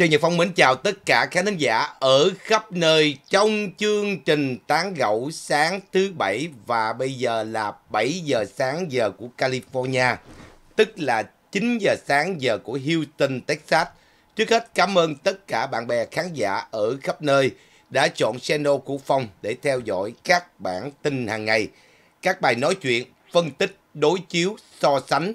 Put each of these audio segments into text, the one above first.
Trương Nhật Phong mến chào tất cả khán thính giả ở khắp nơi trong chương trình Tán Gẫu sáng thứ Bảy và bây giờ là 7 giờ sáng giờ của California, tức là 9 giờ sáng giờ của Houston, Texas. Trước hết cảm ơn tất cả bạn bè khán giả ở khắp nơi đã chọn channel của Phong để theo dõi các bản tin hàng ngày, các bài nói chuyện, phân tích, đối chiếu, so sánh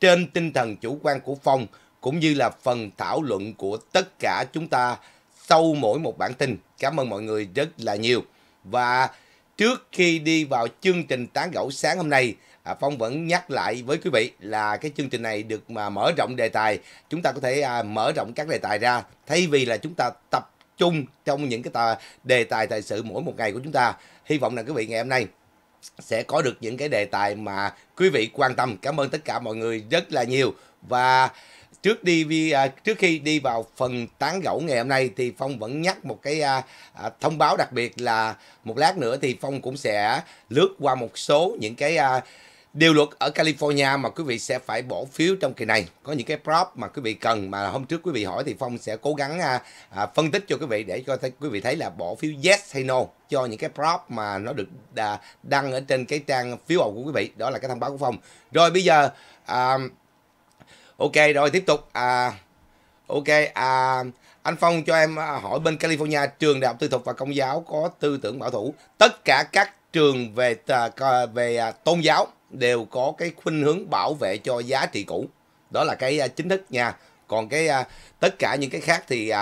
trên tinh thần chủ quan của Phong – cũng như là phần thảo luận của tất cả chúng ta sau mỗi một bản tin. Cảm ơn mọi người rất là nhiều. Và trước khi đi vào chương trình tán gẫu sáng hôm nay, à, Phong vẫn nhắc lại với quý vị là cái chương trình này được mà mở rộng đề tài. Chúng ta có thể à, mở rộng các đề tài ra thay vì là chúng ta tập trung trong những cái tà, đề tài thời sự mỗi một ngày của chúng ta. Hy vọng là quý vị ngày hôm nay sẽ có được những cái đề tài mà quý vị quan tâm. Cảm ơn tất cả mọi người rất là nhiều và trước đi à, trước khi đi vào phần tán gẫu ngày hôm nay thì phong vẫn nhắc một cái à, à, thông báo đặc biệt là một lát nữa thì phong cũng sẽ lướt qua một số những cái điều luật ở California mà quý vị sẽ phải bỏ phiếu trong kỳ này có những cái prop mà quý vị cần mà hôm trước quý vị hỏi thì phong sẽ cố gắng phân tích cho quý vị để cho quý vị thấy là bỏ phiếu yes hay no cho những cái prop mà nó được đăng ở trên cái trang phiếu bầu của quý vị đó là cái thông báo của phong rồi bây giờ ok rồi tiếp tục à, ok à, anh Phong cho em à, hỏi bên California trường đại học tư thục và công giáo có tư tưởng bảo thủ tất cả các trường về về à, tôn giáo đều có cái khuynh hướng bảo vệ cho giá trị cũ đó là cái à, chính thức nha còn cái tất cả những cái khác thì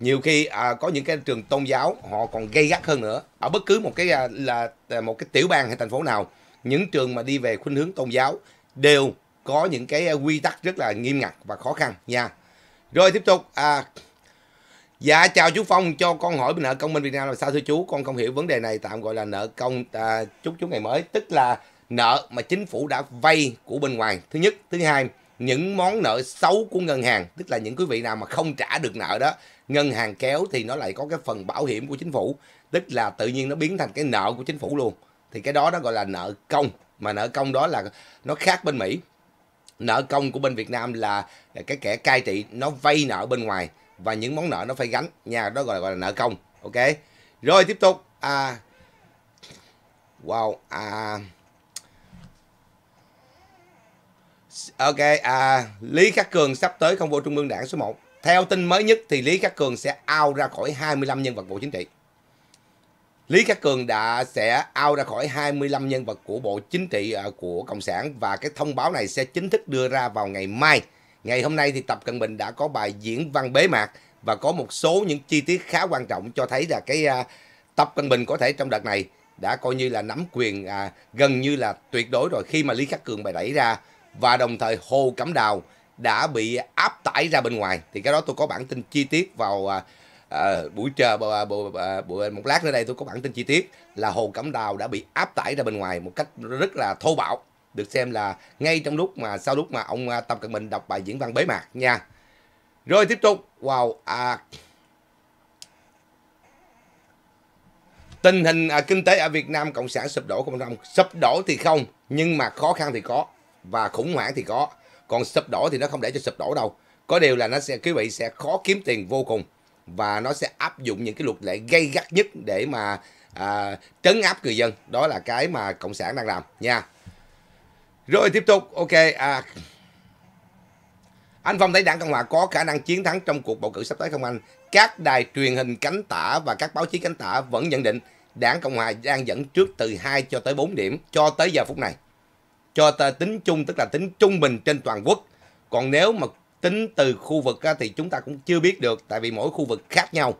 nhiều khi có những cái trường tôn giáo họ còn gây gắt hơn nữa ở bất cứ một cái là một cái tiểu bang hay thành phố nào những trường mà đi về khuynh hướng tôn giáo đều có những cái ờ, quy tắc rất là nghiêm ngặt và khó khăn nha rồi tiếp tục à, dạ chào chú phong cho con hỏi nợ công minh việt nam là sao thưa chú con không hiểu vấn đề này tạm gọi là nợ công à, chúc chú ngày mới tức là nợ mà chính phủ đã vay của bên ngoài thứ nhất thứ hai những món nợ xấu của ngân hàng tức là những quý vị nào mà không trả được nợ đó ngân hàng kéo thì nó lại có cái phần bảo hiểm của chính phủ tức là tự nhiên nó biến thành cái nợ của chính phủ luôn thì cái đó nó gọi là nợ công mà nợ công đó là nó khác bên mỹ nợ công của bên Việt Nam là cái kẻ cai trị nó vay nợ bên ngoài và những món nợ nó phải gánh nha đó gọi là, gọi là nợ công ok rồi tiếp tục à, wow à, ok à, Lý Khắc Cường sắp tới không vô trung ương đảng số 1 theo tin mới nhất thì Lý Khắc Cường sẽ out ra khỏi 25 nhân vật bộ chính trị Lý Khắc Cường đã sẽ out ra khỏi 25 nhân vật của Bộ Chính trị à, của Cộng sản và cái thông báo này sẽ chính thức đưa ra vào ngày mai. Ngày hôm nay thì Tập Cận Bình đã có bài diễn văn bế mạc và có một số những chi tiết khá quan trọng cho thấy là cái à, Tập Cận Bình có thể trong đợt này đã coi như là nắm quyền à, gần như là tuyệt đối rồi khi mà Lý Khắc Cường bày đẩy ra và đồng thời Hồ Cẩm Đào đã bị áp tải ra bên ngoài thì cái đó tôi có bản tin chi tiết vào à, à, buổi trưa buổi, buổi, buổi, một lát nữa đây tôi có bản tin chi tiết là hồ cẩm đào đã bị áp tải ra bên ngoài một cách rất là thô bạo được xem là ngay trong lúc mà sau lúc mà ông à, Tập Cận Bình đọc bài diễn văn bế mạc nha rồi tiếp tục wow à, tình hình à, kinh tế ở Việt Nam cộng sản sụp đổ không sụp đổ thì không nhưng mà khó khăn thì có và khủng hoảng thì có còn sụp đổ thì nó không để cho sụp đổ đâu có điều là nó sẽ quý vị sẽ khó kiếm tiền vô cùng và nó sẽ áp dụng những cái luật lệ gây gắt nhất để mà à, trấn áp người dân đó là cái mà cộng sản đang làm nha rồi tiếp tục ok à, anh Phong thấy đảng Cộng Hòa có khả năng chiến thắng trong cuộc bầu cử sắp tới không anh? Các đài truyền hình cánh tả và các báo chí cánh tả vẫn nhận định đảng Cộng Hòa đang dẫn trước từ 2 cho tới 4 điểm cho tới giờ phút này. Cho tính chung tức là tính trung bình trên toàn quốc. Còn nếu mà tính từ khu vực thì chúng ta cũng chưa biết được tại vì mỗi khu vực khác nhau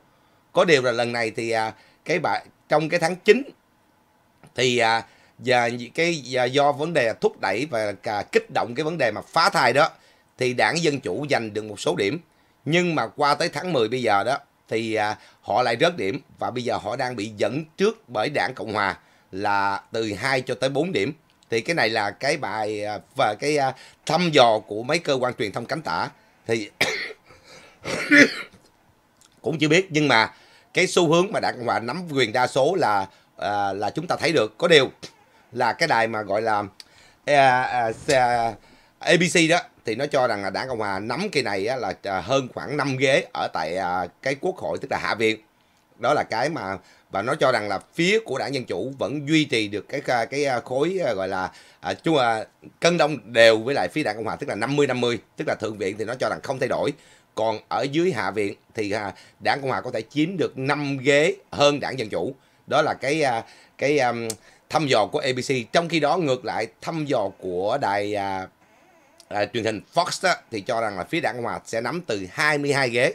có điều là lần này thì à, cái bài trong cái tháng 9 thì à, và cái à, do vấn đề thúc đẩy và kích động cái vấn đề mà phá thai đó thì đảng dân chủ giành được một số điểm nhưng mà qua tới tháng 10 bây giờ đó thì họ lại rớt điểm và bây giờ họ đang bị dẫn trước bởi đảng Cộng Hòa là từ 2 cho tới 4 điểm thì cái này là cái bài à, và cái à, thăm dò của mấy cơ quan truyền thông cánh tả thì cũng chưa biết nhưng mà cái xu hướng mà đảng cộng hòa nắm quyền đa số là à, là chúng ta thấy được có điều là cái đài mà gọi là à, à, à abc đó thì nó cho rằng là đảng cộng hòa nắm cái này á, là hơn khoảng 5 ghế ở tại à, cái quốc hội tức là hạ viện đó là cái mà và nó cho rằng là phía của đảng dân chủ vẫn duy trì được cái cái à, khối à, gọi là à, chú à, cân đông đều với lại phía đảng cộng hòa tức là 50 50 tức là thượng viện thì nó cho rằng không thay đổi còn ở dưới hạ viện thì à, đảng cộng hòa có thể chiếm được 5 ghế hơn đảng dân chủ đó là cái à, cái à, thăm dò của ABC trong khi đó ngược lại thăm dò của đài à, à, truyền hình Fox đó, thì cho rằng là phía đảng Cộng hòa sẽ nắm từ 22 ghế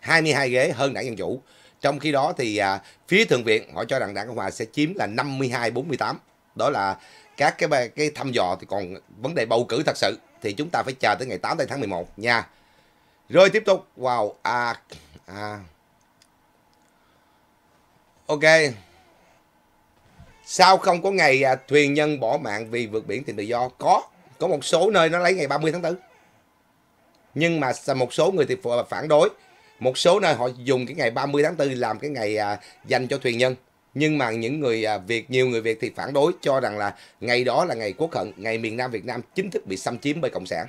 22 ghế hơn đảng Dân Chủ. Trong khi đó thì à, phía Thượng viện họ cho rằng đảng Cộng Hòa sẽ chiếm là 52-48. Đó là các cái cái thăm dò thì còn vấn đề bầu cử thật sự thì chúng ta phải chờ tới ngày 8 tháng 11 nha. Rồi tiếp tục. Wow. À, à. Ok. Sao không có ngày à, thuyền nhân bỏ mạng vì vượt biển tìm tự do? Có. Có một số nơi nó lấy ngày 30 tháng 4. Nhưng mà một số người thì phản đối một số nơi họ dùng cái ngày 30 tháng 4 làm cái ngày à, dành cho thuyền nhân nhưng mà những người à, Việt nhiều người Việt thì phản đối cho rằng là ngày đó là ngày quốc hận ngày miền Nam Việt Nam chính thức bị xâm chiếm bởi cộng sản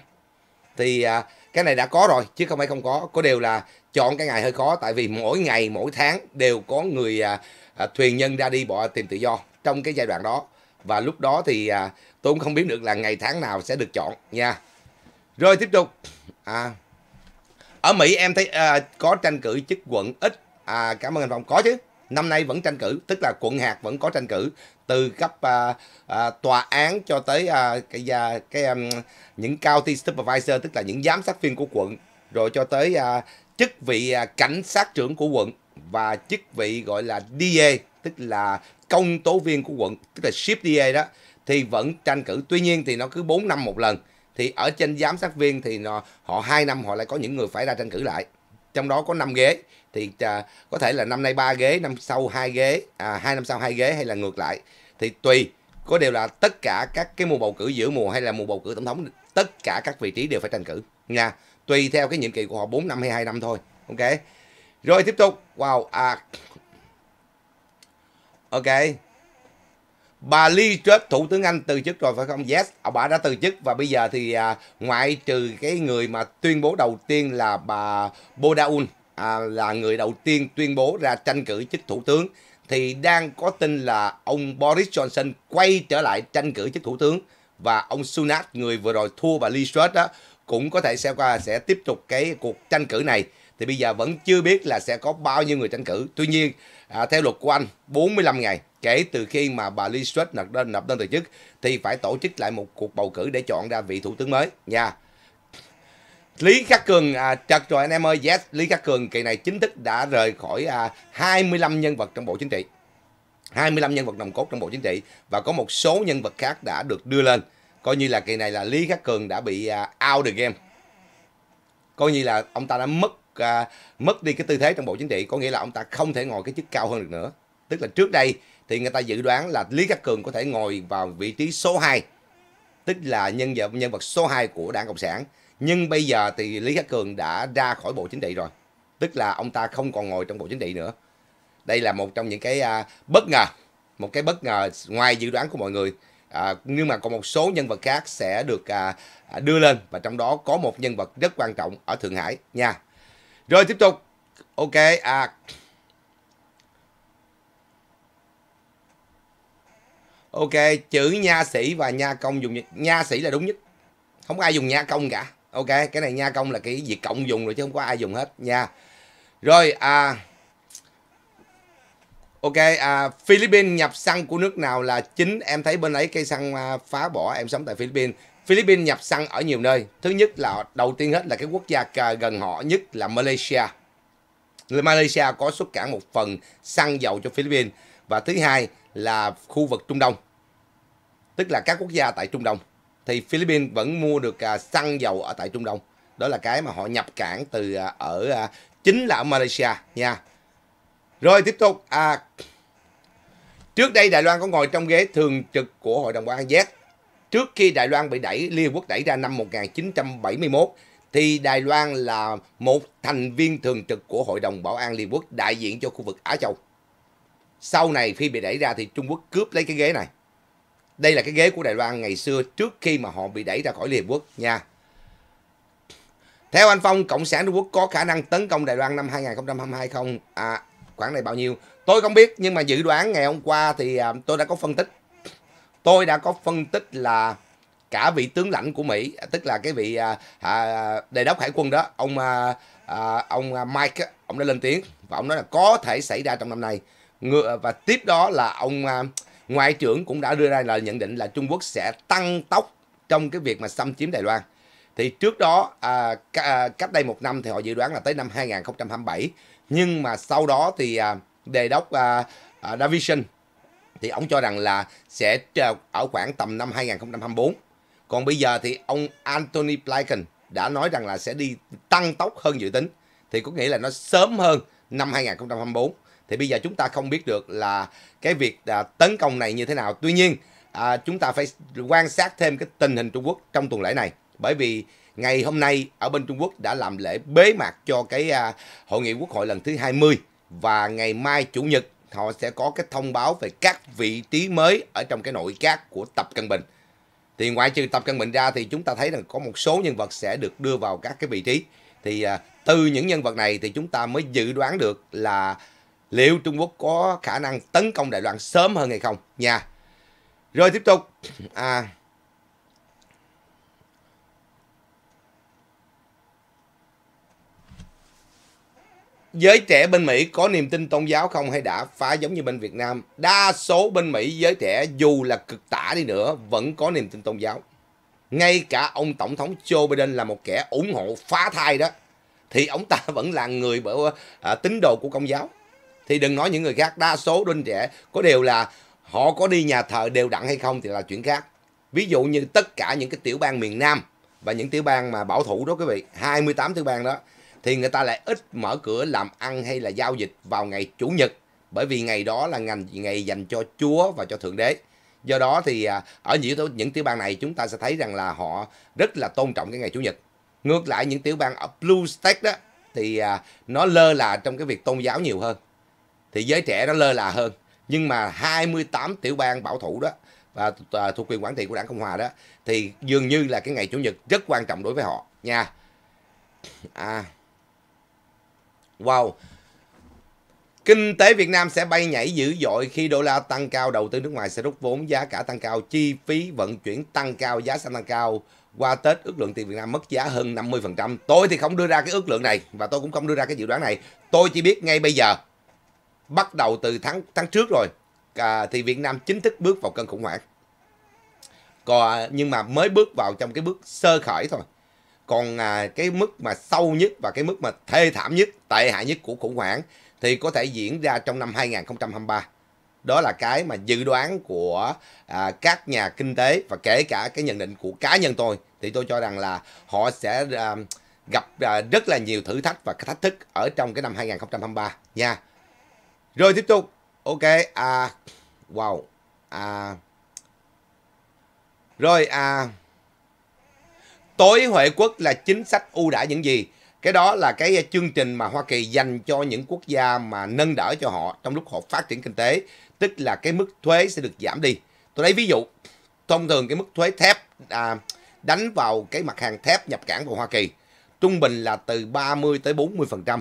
thì à, cái này đã có rồi chứ không phải không có có đều là chọn cái ngày hơi khó tại vì mỗi ngày mỗi tháng đều có người à, à, thuyền nhân ra đi bỏ tìm tự do trong cái giai đoạn đó và lúc đó thì à, tôi cũng không biết được là ngày tháng nào sẽ được chọn nha rồi tiếp tục à ở Mỹ em thấy à, có tranh cử chức quận ít à, cảm ơn anh Phong có chứ năm nay vẫn tranh cử tức là quận hạt vẫn có tranh cử từ cấp à, à, tòa án cho tới à, cái à, cái à, những county supervisor tức là những giám sát viên của quận rồi cho tới à, chức vị à, cảnh sát trưởng của quận và chức vị gọi là DA tức là công tố viên của quận tức là ship DA đó thì vẫn tranh cử tuy nhiên thì nó cứ 4 năm một lần thì ở trên giám sát viên thì họ hai năm họ lại có những người phải ra tranh cử lại trong đó có 5 ghế thì à, có thể là năm nay ba ghế năm sau hai ghế à, hai năm sau hai ghế hay là ngược lại thì tùy có điều là tất cả các cái mùa bầu cử giữa mùa hay là mùa bầu cử tổng thống tất cả các vị trí đều phải tranh cử nha tùy theo cái nhiệm kỳ của họ 4 năm hay 2 năm thôi ok rồi tiếp tục wow à ok bà Lee Truss thủ tướng Anh từ chức rồi phải không? Yes, bà đã từ chức và bây giờ thì à, ngoại trừ cái người mà tuyên bố đầu tiên là bà Bodaun à, là người đầu tiên tuyên bố ra tranh cử chức thủ tướng thì đang có tin là ông Boris Johnson quay trở lại tranh cử chức thủ tướng và ông Sunak người vừa rồi thua bà Lee Truss đó cũng có thể sẽ qua sẽ tiếp tục cái cuộc tranh cử này thì bây giờ vẫn chưa biết là sẽ có bao nhiêu người tranh cử. Tuy nhiên à, theo luật của Anh 45 ngày kể từ khi mà bà Lee Stewart nộp đơn, đơn từ chức thì phải tổ chức lại một cuộc bầu cử để chọn ra vị thủ tướng mới nha. Lý Khắc Cường, à, chật rồi anh em ơi, yes, Lý Khắc Cường kỳ này chính thức đã rời khỏi à, 25 nhân vật trong Bộ Chính trị. 25 nhân vật nòng cốt trong Bộ Chính trị và có một số nhân vật khác đã được đưa lên. Coi như là kỳ này là Lý Khắc Cường đã bị à, out the game. Coi như là ông ta đã mất à, mất đi cái tư thế trong Bộ Chính trị, có nghĩa là ông ta không thể ngồi cái chức cao hơn được nữa. Tức là trước đây thì người ta dự đoán là Lý Khắc Cường có thể ngồi vào vị trí số 2, tức là nhân vật nhân vật số 2 của Đảng Cộng sản. Nhưng bây giờ thì Lý Khắc Cường đã ra khỏi Bộ Chính trị rồi, tức là ông ta không còn ngồi trong Bộ Chính trị nữa. Đây là một trong những cái à, bất ngờ, một cái bất ngờ ngoài dự đoán của mọi người. À, nhưng mà còn một số nhân vật khác sẽ được à, đưa lên và trong đó có một nhân vật rất quan trọng ở Thượng Hải nha. Rồi tiếp tục. Ok, à, ok chữ nha sĩ và nha công dùng nha sĩ là đúng nhất không ai dùng nha công cả ok cái này nha công là cái việc cộng dùng rồi chứ không có ai dùng hết nha rồi à ok à, Philippines nhập xăng của nước nào là chính em thấy bên ấy cây xăng à, phá bỏ em sống tại Philippines Philippines nhập xăng ở nhiều nơi thứ nhất là đầu tiên hết là cái quốc gia à, gần họ nhất là Malaysia Malaysia có xuất cảng một phần xăng dầu cho Philippines và thứ hai là khu vực Trung Đông, tức là các quốc gia tại Trung Đông. Thì Philippines vẫn mua được à, xăng dầu ở tại Trung Đông. Đó là cái mà họ nhập cảng từ à, ở à, chính là ở Malaysia nha. Rồi tiếp tục à, trước đây Đài Loan có ngồi trong ghế thường trực của Hội đồng Bảo an Z. Trước khi Đài Loan bị đẩy Liên Hợp Quốc đẩy ra năm 1971 thì Đài Loan là một thành viên thường trực của Hội đồng Bảo an Liên Quốc đại diện cho khu vực Á Châu sau này khi bị đẩy ra thì Trung Quốc cướp lấy cái ghế này. Đây là cái ghế của Đài Loan ngày xưa trước khi mà họ bị đẩy ra khỏi Liên Hợp Quốc nha. Theo anh Phong, Cộng sản Trung Quốc có khả năng tấn công Đài Loan năm 2022 không? À, khoảng này bao nhiêu? Tôi không biết nhưng mà dự đoán ngày hôm qua thì à, tôi đã có phân tích. Tôi đã có phân tích là cả vị tướng lãnh của Mỹ, tức là cái vị à, à, đề đốc hải quân đó, ông à, à ông à, Mike, ông đã lên tiếng và ông nói là có thể xảy ra trong năm nay và tiếp đó là ông à, ngoại trưởng cũng đã đưa ra lời nhận định là Trung Quốc sẽ tăng tốc trong cái việc mà xâm chiếm Đài Loan. Thì trước đó à, à, cách đây một năm thì họ dự đoán là tới năm 2027 nhưng mà sau đó thì đề đốc Davison thì ông cho rằng là sẽ ở khoảng tầm năm 2024. Còn bây giờ thì ông Anthony Blinken đã nói rằng là sẽ đi tăng tốc hơn dự tính thì có nghĩa là nó sớm hơn năm 2024 thì bây giờ chúng ta không biết được là cái việc à, tấn công này như thế nào tuy nhiên à, chúng ta phải quan sát thêm cái tình hình Trung Quốc trong tuần lễ này bởi vì ngày hôm nay ở bên Trung Quốc đã làm lễ bế mạc cho cái à, hội nghị quốc hội lần thứ 20 và ngày mai chủ nhật họ sẽ có cái thông báo về các vị trí mới ở trong cái nội các của Tập Cận Bình. Thì ngoại trừ Tập Cận Bình ra thì chúng ta thấy rằng có một số nhân vật sẽ được đưa vào các cái vị trí. Thì à, từ những nhân vật này thì chúng ta mới dự đoán được là liệu Trung Quốc có khả năng tấn công Đài Loan sớm hơn hay không nha. Rồi tiếp tục à Giới trẻ bên Mỹ có niềm tin tôn giáo không hay đã phá giống như bên Việt Nam? Đa số bên Mỹ giới trẻ dù là cực tả đi nữa vẫn có niềm tin tôn giáo. Ngay cả ông Tổng thống Joe Biden là một kẻ ủng hộ phá thai đó thì ông ta vẫn là người bởi à, tín đồ của công giáo thì đừng nói những người khác đa số đinh trẻ có điều là họ có đi nhà thờ đều đặn hay không thì là chuyện khác ví dụ như tất cả những cái tiểu bang miền Nam và những tiểu bang mà bảo thủ đó quý vị 28 tiểu bang đó thì người ta lại ít mở cửa làm ăn hay là giao dịch vào ngày chủ nhật bởi vì ngày đó là ngành ngày dành cho Chúa và cho thượng đế do đó thì à, ở những những tiểu bang này chúng ta sẽ thấy rằng là họ rất là tôn trọng cái ngày chủ nhật ngược lại những tiểu bang ở blue state đó thì à, nó lơ là trong cái việc tôn giáo nhiều hơn thì giới trẻ nó lơ là hơn nhưng mà 28 tiểu bang bảo thủ đó và à, thuộc quyền quản trị của đảng cộng hòa đó thì dường như là cái ngày chủ nhật rất quan trọng đối với họ nha à wow Kinh tế Việt Nam sẽ bay nhảy dữ dội khi đô la tăng cao, đầu tư nước ngoài sẽ rút vốn, giá cả tăng cao, chi phí vận chuyển tăng cao, giá xăng tăng cao. Qua Tết, ước lượng tiền Việt Nam mất giá hơn 50%. Tôi thì không đưa ra cái ước lượng này và tôi cũng không đưa ra cái dự đoán này. Tôi chỉ biết ngay bây giờ bắt đầu từ tháng tháng trước rồi à, thì Việt Nam chính thức bước vào cơn khủng hoảng. Còn nhưng mà mới bước vào trong cái bước sơ khởi thôi. Còn à, cái mức mà sâu nhất và cái mức mà thê thảm nhất, tệ hại nhất của khủng hoảng thì có thể diễn ra trong năm 2023. Đó là cái mà dự đoán của à, các nhà kinh tế và kể cả cái nhận định của cá nhân tôi thì tôi cho rằng là họ sẽ à, gặp à, rất là nhiều thử thách và thách thức ở trong cái năm 2023 nha. Rồi tiếp tục. Ok. À, wow. À, rồi à, tối Huệ Quốc là chính sách ưu đãi những gì? Cái đó là cái chương trình mà Hoa Kỳ dành cho những quốc gia mà nâng đỡ cho họ trong lúc họ phát triển kinh tế. Tức là cái mức thuế sẽ được giảm đi. Tôi lấy ví dụ, thông thường cái mức thuế thép à, đánh vào cái mặt hàng thép nhập cảng của Hoa Kỳ trung bình là từ 30 tới 40%.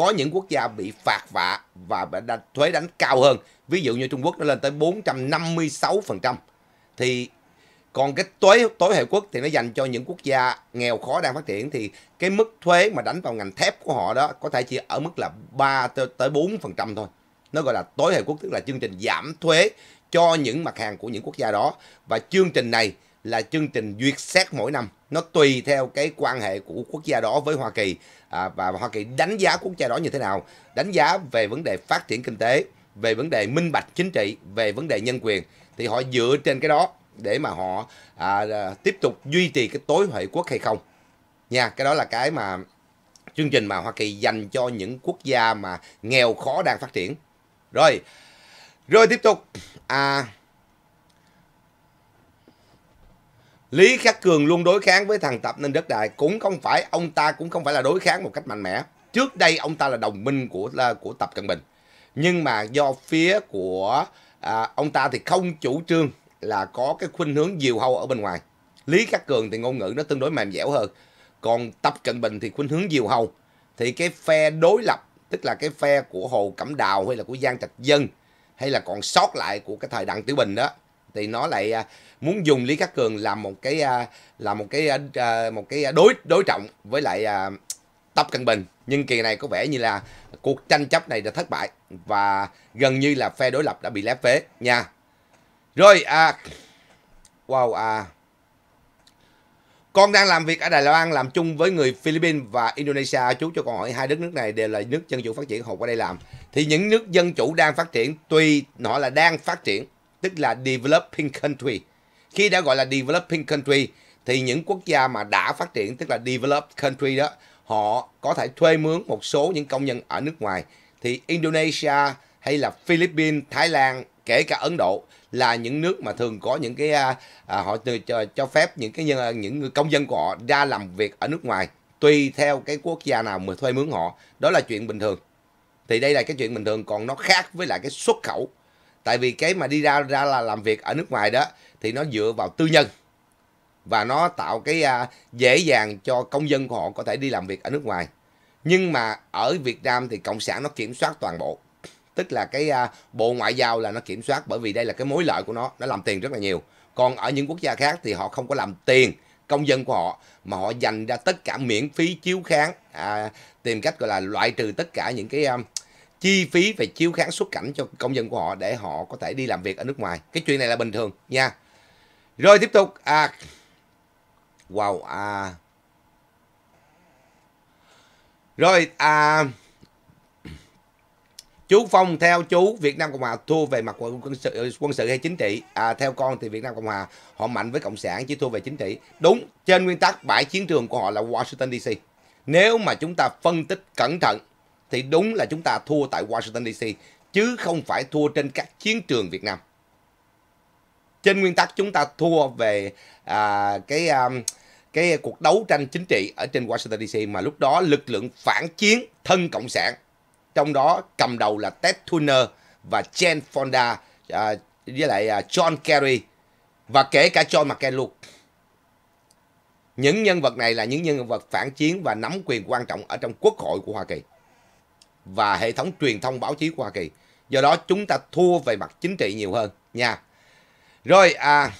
Có những quốc gia bị phạt vạ và thuế đánh cao hơn. Ví dụ như Trung Quốc nó lên tới 456%. Thì còn cái tối tối hệ quốc thì nó dành cho những quốc gia nghèo khó đang phát triển thì cái mức thuế mà đánh vào ngành thép của họ đó có thể chỉ ở mức là 3 tới 4% thôi. Nó gọi là tối hệ quốc tức là chương trình giảm thuế cho những mặt hàng của những quốc gia đó và chương trình này là chương trình duyệt xét mỗi năm nó tùy theo cái quan hệ của quốc gia đó với Hoa Kỳ à, và Hoa Kỳ đánh giá quốc gia đó như thế nào đánh giá về vấn đề phát triển kinh tế về vấn đề minh bạch chính trị về vấn đề nhân quyền thì họ dựa trên cái đó để mà họ à, à tiếp tục duy trì cái tối huệ quốc hay không nha cái đó là cái mà chương trình mà Hoa Kỳ dành cho những quốc gia mà nghèo khó đang phát triển rồi rồi tiếp tục à Lý Khắc Cường luôn đối kháng với thằng Tập nên đất đài cũng không phải ông ta cũng không phải là đối kháng một cách mạnh mẽ. Trước đây ông ta là đồng minh của là, của Tập Cận Bình. Nhưng mà do phía của à, ông ta thì không chủ trương là có cái khuynh hướng diều hâu ở bên ngoài. Lý Khắc Cường thì ngôn ngữ nó tương đối mềm dẻo hơn. Còn Tập Cận Bình thì khuynh hướng diều hâu. Thì cái phe đối lập, tức là cái phe của Hồ Cẩm Đào hay là của Giang Trạch Dân hay là còn sót lại của cái thời Đặng Tiểu Bình đó thì nó lại à, muốn dùng Lý Khắc Cường làm một cái à, làm một cái à, à, một cái đối đối trọng với lại Tập cân Bình nhưng kỳ này có vẻ như là cuộc tranh chấp này đã thất bại và gần như là phe đối lập đã bị lép phế nha. Rồi à wow à con đang làm việc ở Đài Loan làm chung với người Philippines và Indonesia. Chú cho con hỏi hai đất nước này đều là nước dân chủ phát triển, họ qua đây làm. Thì những nước dân chủ đang phát triển, tuy họ là đang phát triển, tức là developing country khi đã gọi là developing country thì những quốc gia mà đã phát triển tức là developed country đó họ có thể thuê mướn một số những công nhân ở nước ngoài thì Indonesia hay là Philippines, Thái Lan kể cả Ấn Độ là những nước mà thường có những cái à, à họ cho, cho phép những cái nhân những công dân của họ ra làm việc ở nước ngoài tùy theo cái quốc gia nào mà thuê mướn họ đó là chuyện bình thường thì đây là cái chuyện bình thường còn nó khác với lại cái xuất khẩu tại vì cái mà đi ra ra là làm việc ở nước ngoài đó thì nó dựa vào tư nhân và nó tạo cái à, dễ dàng cho công dân của họ có thể đi làm việc ở nước ngoài nhưng mà ở Việt Nam thì cộng sản nó kiểm soát toàn bộ tức là cái à, bộ ngoại giao là nó kiểm soát bởi vì đây là cái mối lợi của nó nó làm tiền rất là nhiều còn ở những quốc gia khác thì họ không có làm tiền công dân của họ mà họ dành ra tất cả miễn phí chiếu kháng à, tìm cách gọi là loại trừ tất cả những cái à, chi phí về chiếu kháng xuất cảnh cho công dân của họ để họ có thể đi làm việc ở nước ngoài cái chuyện này là bình thường nha rồi tiếp tục à wow à rồi à chú Phong theo chú Việt Nam Cộng Hòa thua về mặt quân sự quân sự hay chính trị à, theo con thì Việt Nam Cộng Hòa họ mạnh với cộng sản chỉ thua về chính trị đúng trên nguyên tắc bãi chiến trường của họ là Washington DC nếu mà chúng ta phân tích cẩn thận thì đúng là chúng ta thua tại Washington DC chứ không phải thua trên các chiến trường Việt Nam. Trên nguyên tắc chúng ta thua về à, cái à, cái cuộc đấu tranh chính trị ở trên Washington DC mà lúc đó lực lượng phản chiến thân cộng sản trong đó cầm đầu là Ted Turner và Jane Fonda à, với lại à, John Kerry và kể cả John McCain luôn. Những nhân vật này là những nhân vật phản chiến và nắm quyền quan trọng ở trong quốc hội của Hoa Kỳ và hệ thống truyền thông báo chí của Hoa Kỳ. Do đó chúng ta thua về mặt chính trị nhiều hơn nha. Rồi à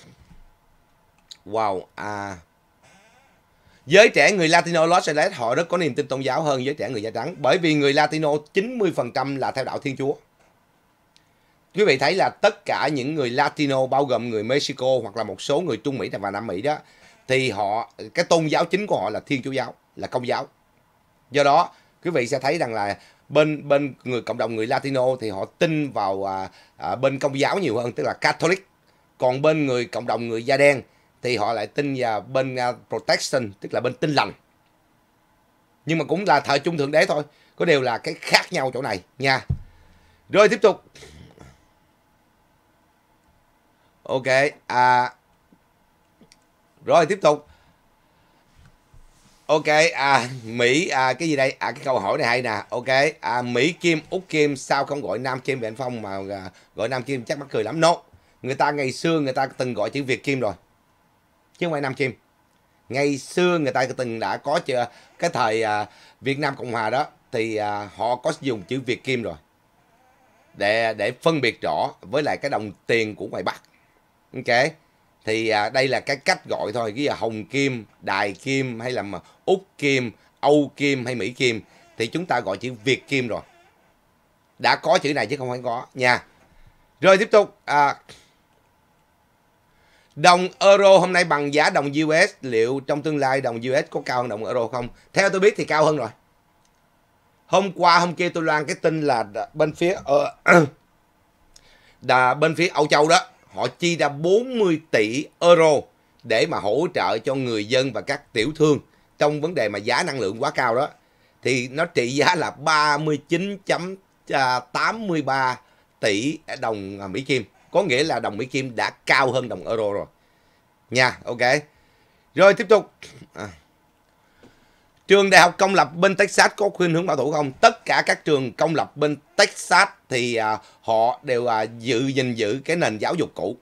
wow à giới trẻ người Latino Los Angeles họ rất có niềm tin tôn giáo hơn giới trẻ người da trắng bởi vì người Latino 90% là theo đạo Thiên Chúa. Quý vị thấy là tất cả những người Latino bao gồm người Mexico hoặc là một số người Trung Mỹ và Nam Mỹ đó thì họ cái tôn giáo chính của họ là Thiên Chúa giáo, là Công giáo. Do đó quý vị sẽ thấy rằng là bên bên người cộng đồng người Latino thì họ tin vào à, à, bên công giáo nhiều hơn tức là Catholic còn bên người cộng đồng người da đen thì họ lại tin vào bên uh, Protestant tức là bên tin lành nhưng mà cũng là thờ chung thượng đế thôi có điều là cái khác nhau chỗ này nha rồi tiếp tục ok à rồi tiếp tục ok à mỹ à cái gì đây à cái câu hỏi này hay nè ok à mỹ kim út kim sao không gọi nam kim về anh phong mà à, gọi nam kim chắc mắc cười lắm nốt no. người ta ngày xưa người ta từng gọi chữ việt kim rồi chứ không phải nam kim ngày xưa người ta từng đã có chưa cái thời à, việt nam cộng hòa đó thì à, họ có dùng chữ việt kim rồi để để phân biệt rõ với lại cái đồng tiền của ngoài bắc ok thì à, đây là cái cách gọi thôi cái là hồng kim đài kim hay là mà úc kim âu kim hay mỹ kim thì chúng ta gọi chữ việt kim rồi đã có chữ này chứ không phải có nha rồi tiếp tục à, đồng euro hôm nay bằng giá đồng us liệu trong tương lai đồng us có cao hơn đồng euro không theo tôi biết thì cao hơn rồi hôm qua hôm kia tôi loan cái tin là bên phía ở ờ, uh, bên phía âu châu đó họ chi ra 40 tỷ euro để mà hỗ trợ cho người dân và các tiểu thương trong vấn đề mà giá năng lượng quá cao đó thì nó trị giá là 39.83 à, tỷ đồng à, Mỹ Kim. Có nghĩa là đồng Mỹ Kim đã cao hơn đồng euro rồi. Nha, ok. Rồi tiếp tục. À. Trường đại học công lập bên Texas có khuyên hướng bảo thủ không? Tất cả các trường công lập bên Texas thì à, họ đều à, dự gìn giữ cái nền giáo dục cũ.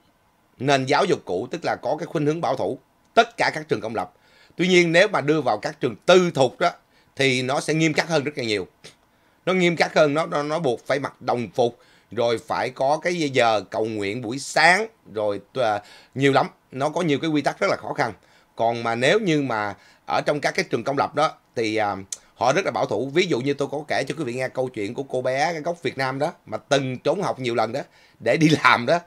Nền giáo dục cũ tức là có cái khuynh hướng bảo thủ. Tất cả các trường công lập. Tuy nhiên nếu mà đưa vào các trường tư thục đó thì nó sẽ nghiêm khắc hơn rất là nhiều. Nó nghiêm khắc hơn, nó nó, nó buộc phải mặc đồng phục, rồi phải có cái giờ cầu nguyện buổi sáng, rồi à, nhiều lắm. Nó có nhiều cái quy tắc rất là khó khăn. Còn mà nếu như mà ở trong các cái trường công lập đó thì à, họ rất là bảo thủ ví dụ như tôi có kể cho quý vị nghe câu chuyện của cô bé gốc Việt Nam đó mà từng trốn học nhiều lần đó để đi làm đó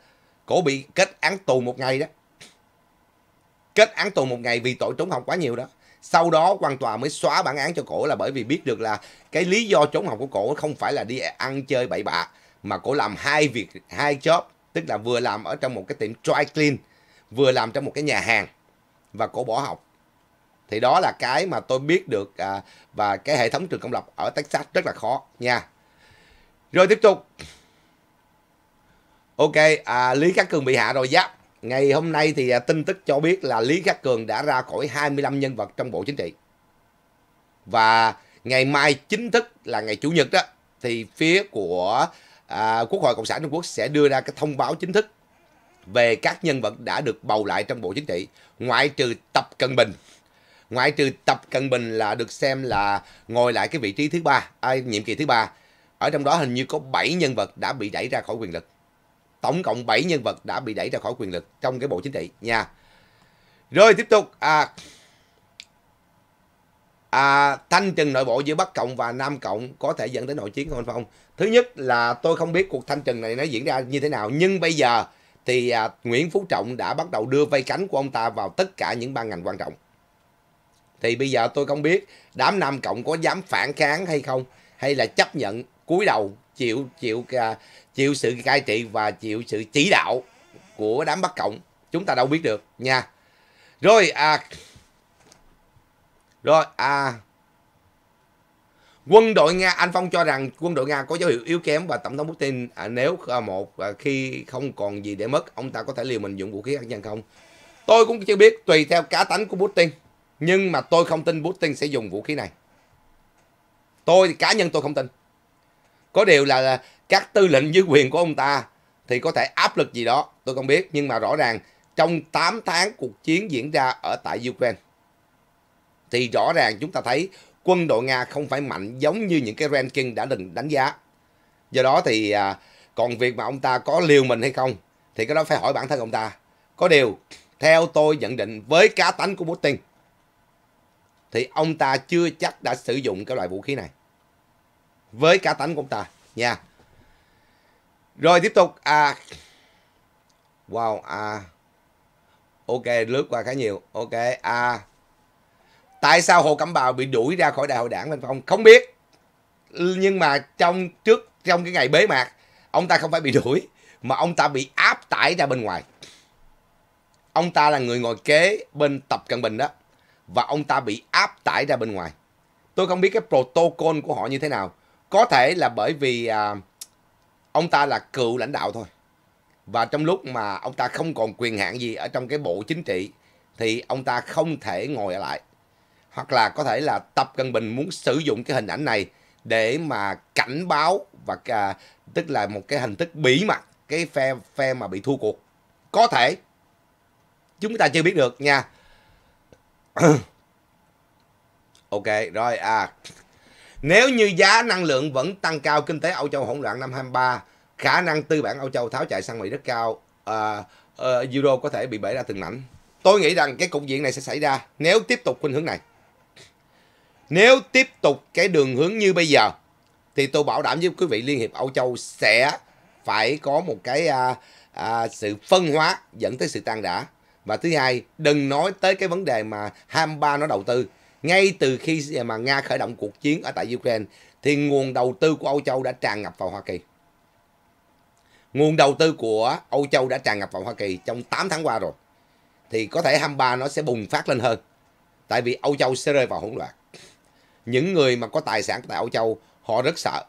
cổ bị kết án tù một ngày đó kết án tù một ngày vì tội trốn học quá nhiều đó sau đó quan tòa mới xóa bản án cho cổ là bởi vì biết được là cái lý do trốn học của cổ không phải là đi ăn chơi bậy bạ mà cổ làm hai việc hai job tức là vừa làm ở trong một cái tiệm dry clean vừa làm trong một cái nhà hàng và cổ bỏ học thì đó là cái mà tôi biết được à, và cái hệ thống trường công lập ở Texas rất là khó nha rồi tiếp tục ok à, Lý Khắc Cường bị hạ rồi giáp dạ. ngày hôm nay thì à, tin tức cho biết là Lý Khắc Cường đã ra khỏi 25 nhân vật trong bộ chính trị và ngày mai chính thức là ngày chủ nhật đó thì phía của à, Quốc hội Cộng sản Trung Quốc sẽ đưa ra cái thông báo chính thức về các nhân vật đã được bầu lại trong Bộ Chính trị, ngoại trừ Tập Cận Bình ngoại trừ tập cận bình là được xem là ngồi lại cái vị trí thứ ba à, nhiệm kỳ thứ ba ở trong đó hình như có 7 nhân vật đã bị đẩy ra khỏi quyền lực tổng cộng 7 nhân vật đã bị đẩy ra khỏi quyền lực trong cái bộ chính trị nha rồi tiếp tục à, à, thanh trừng nội bộ giữa Bắc Cộng và Nam Cộng có thể dẫn đến nội chiến không Phong? Thứ nhất là tôi không biết cuộc thanh trừng này nó diễn ra như thế nào, nhưng bây giờ thì à, Nguyễn Phú Trọng đã bắt đầu đưa vây cánh của ông ta vào tất cả những ban ngành quan trọng thì bây giờ tôi không biết đám nam cộng có dám phản kháng hay không hay là chấp nhận cúi đầu chịu chịu à, chịu sự cai trị và chịu sự chỉ đạo của đám bắc cộng chúng ta đâu biết được nha rồi à rồi à quân đội nga anh phong cho rằng quân đội nga có dấu hiệu yếu kém và tổng thống putin à, nếu à, một à, khi không còn gì để mất ông ta có thể liều mình dụng vũ khí hạt nhân không tôi cũng chưa biết tùy theo cá tánh của putin nhưng mà tôi không tin Putin sẽ dùng vũ khí này. Tôi cá nhân tôi không tin. Có điều là, là các tư lệnh dưới quyền của ông ta thì có thể áp lực gì đó, tôi không biết. Nhưng mà rõ ràng trong 8 tháng cuộc chiến diễn ra ở tại Ukraine thì rõ ràng chúng ta thấy quân đội Nga không phải mạnh giống như những cái ranking đã từng đánh giá. Do đó thì à, còn việc mà ông ta có liều mình hay không thì cái đó phải hỏi bản thân ông ta. Có điều, theo tôi nhận định với cá tánh của Putin thì ông ta chưa chắc đã sử dụng cái loại vũ khí này với cá tánh của ông ta nha rồi tiếp tục à wow à ok lướt qua khá nhiều ok à tại sao hồ cẩm bào bị đuổi ra khỏi đại hội đảng bên phong không biết nhưng mà trong trước trong cái ngày bế mạc ông ta không phải bị đuổi mà ông ta bị áp tải ra bên ngoài ông ta là người ngồi kế bên tập cận bình đó và ông ta bị áp tải ra bên ngoài. Tôi không biết cái protocol của họ như thế nào. Có thể là bởi vì à, ông ta là cựu lãnh đạo thôi. Và trong lúc mà ông ta không còn quyền hạn gì ở trong cái bộ chính trị thì ông ta không thể ngồi lại. Hoặc là có thể là Tập cân Bình muốn sử dụng cái hình ảnh này để mà cảnh báo và à, tức là một cái hình thức bỉ mặt, cái phe phe mà bị thua cuộc. Có thể chúng ta chưa biết được nha ok rồi à nếu như giá năng lượng vẫn tăng cao kinh tế Âu Châu hỗn loạn năm 23 khả năng tư bản Âu Châu tháo chạy sang Mỹ rất cao uh, uh, euro có thể bị bể ra từng mảnh tôi nghĩ rằng cái cục diện này sẽ xảy ra nếu tiếp tục khuynh hướng này nếu tiếp tục cái đường hướng như bây giờ thì tôi bảo đảm với quý vị Liên hiệp Âu Châu sẽ phải có một cái à, à, sự phân hóa dẫn tới sự tan rã và thứ hai đừng nói tới cái vấn đề mà Hamba nó đầu tư ngay từ khi mà Nga khởi động cuộc chiến ở tại Ukraine thì nguồn đầu tư của Âu Châu đã tràn ngập vào Hoa Kỳ nguồn đầu tư của Âu Châu đã tràn ngập vào Hoa Kỳ trong 8 tháng qua rồi thì có thể Hamba nó sẽ bùng phát lên hơn tại vì Âu Châu sẽ rơi vào hỗn loạn những người mà có tài sản tại Âu Châu họ rất sợ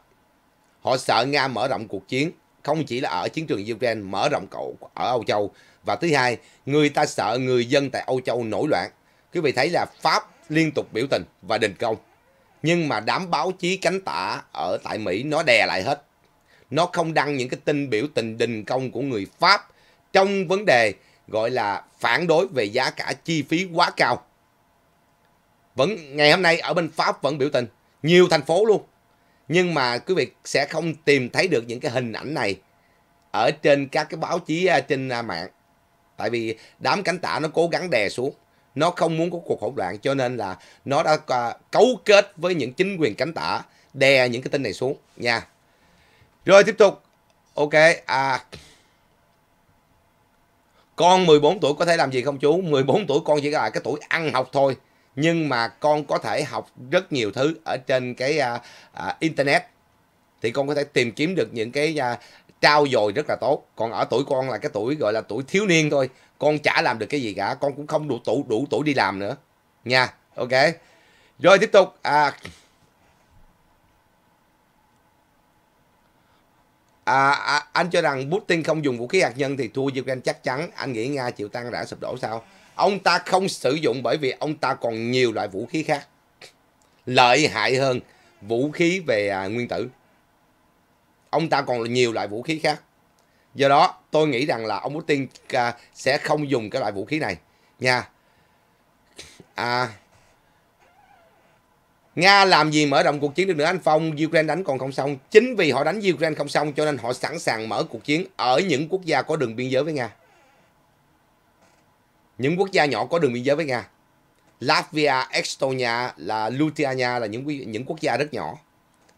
họ sợ Nga mở rộng cuộc chiến không chỉ là ở chiến trường Ukraine mở rộng cậu ở Âu Châu và thứ hai người ta sợ người dân tại Âu Châu nổi loạn quý vị thấy là Pháp liên tục biểu tình và đình công nhưng mà đám báo chí cánh tả ở tại Mỹ nó đè lại hết nó không đăng những cái tin biểu tình đình công của người Pháp trong vấn đề gọi là phản đối về giá cả chi phí quá cao vẫn ngày hôm nay ở bên Pháp vẫn biểu tình nhiều thành phố luôn nhưng mà quý vị sẽ không tìm thấy được những cái hình ảnh này ở trên các cái báo chí à, trên à, mạng tại vì đám cánh tả nó cố gắng đè xuống nó không muốn có cuộc hỗn loạn cho nên là nó đã à, cấu kết với những chính quyền cánh tả đè những cái tin này xuống nha rồi tiếp tục ok à con 14 tuổi có thể làm gì không chú 14 tuổi con chỉ là cái tuổi ăn học thôi nhưng mà con có thể học rất nhiều thứ ở trên cái à, à, internet thì con có thể tìm kiếm được những cái à, trao dồi rất là tốt còn ở tuổi con là cái tuổi gọi là tuổi thiếu niên thôi con chả làm được cái gì cả con cũng không đủ tuổi đủ tuổi đi làm nữa nha ok rồi tiếp tục à, À, à, anh cho rằng Putin không dùng vũ khí hạt nhân thì thua Ukraine chắc chắn. Anh nghĩ Nga chịu tan rã sụp đổ sao? ông ta không sử dụng bởi vì ông ta còn nhiều loại vũ khí khác lợi hại hơn vũ khí về à, nguyên tử ông ta còn nhiều loại vũ khí khác do đó tôi nghĩ rằng là ông Putin à, sẽ không dùng cái loại vũ khí này nha à, Nga làm gì mở rộng cuộc chiến được nữa anh Phong Ukraine đánh còn không xong chính vì họ đánh Ukraine không xong cho nên họ sẵn sàng mở cuộc chiến ở những quốc gia có đường biên giới với Nga những quốc gia nhỏ có đường biên giới với Nga. Latvia, Estonia là Lithuania là những những quốc gia rất nhỏ.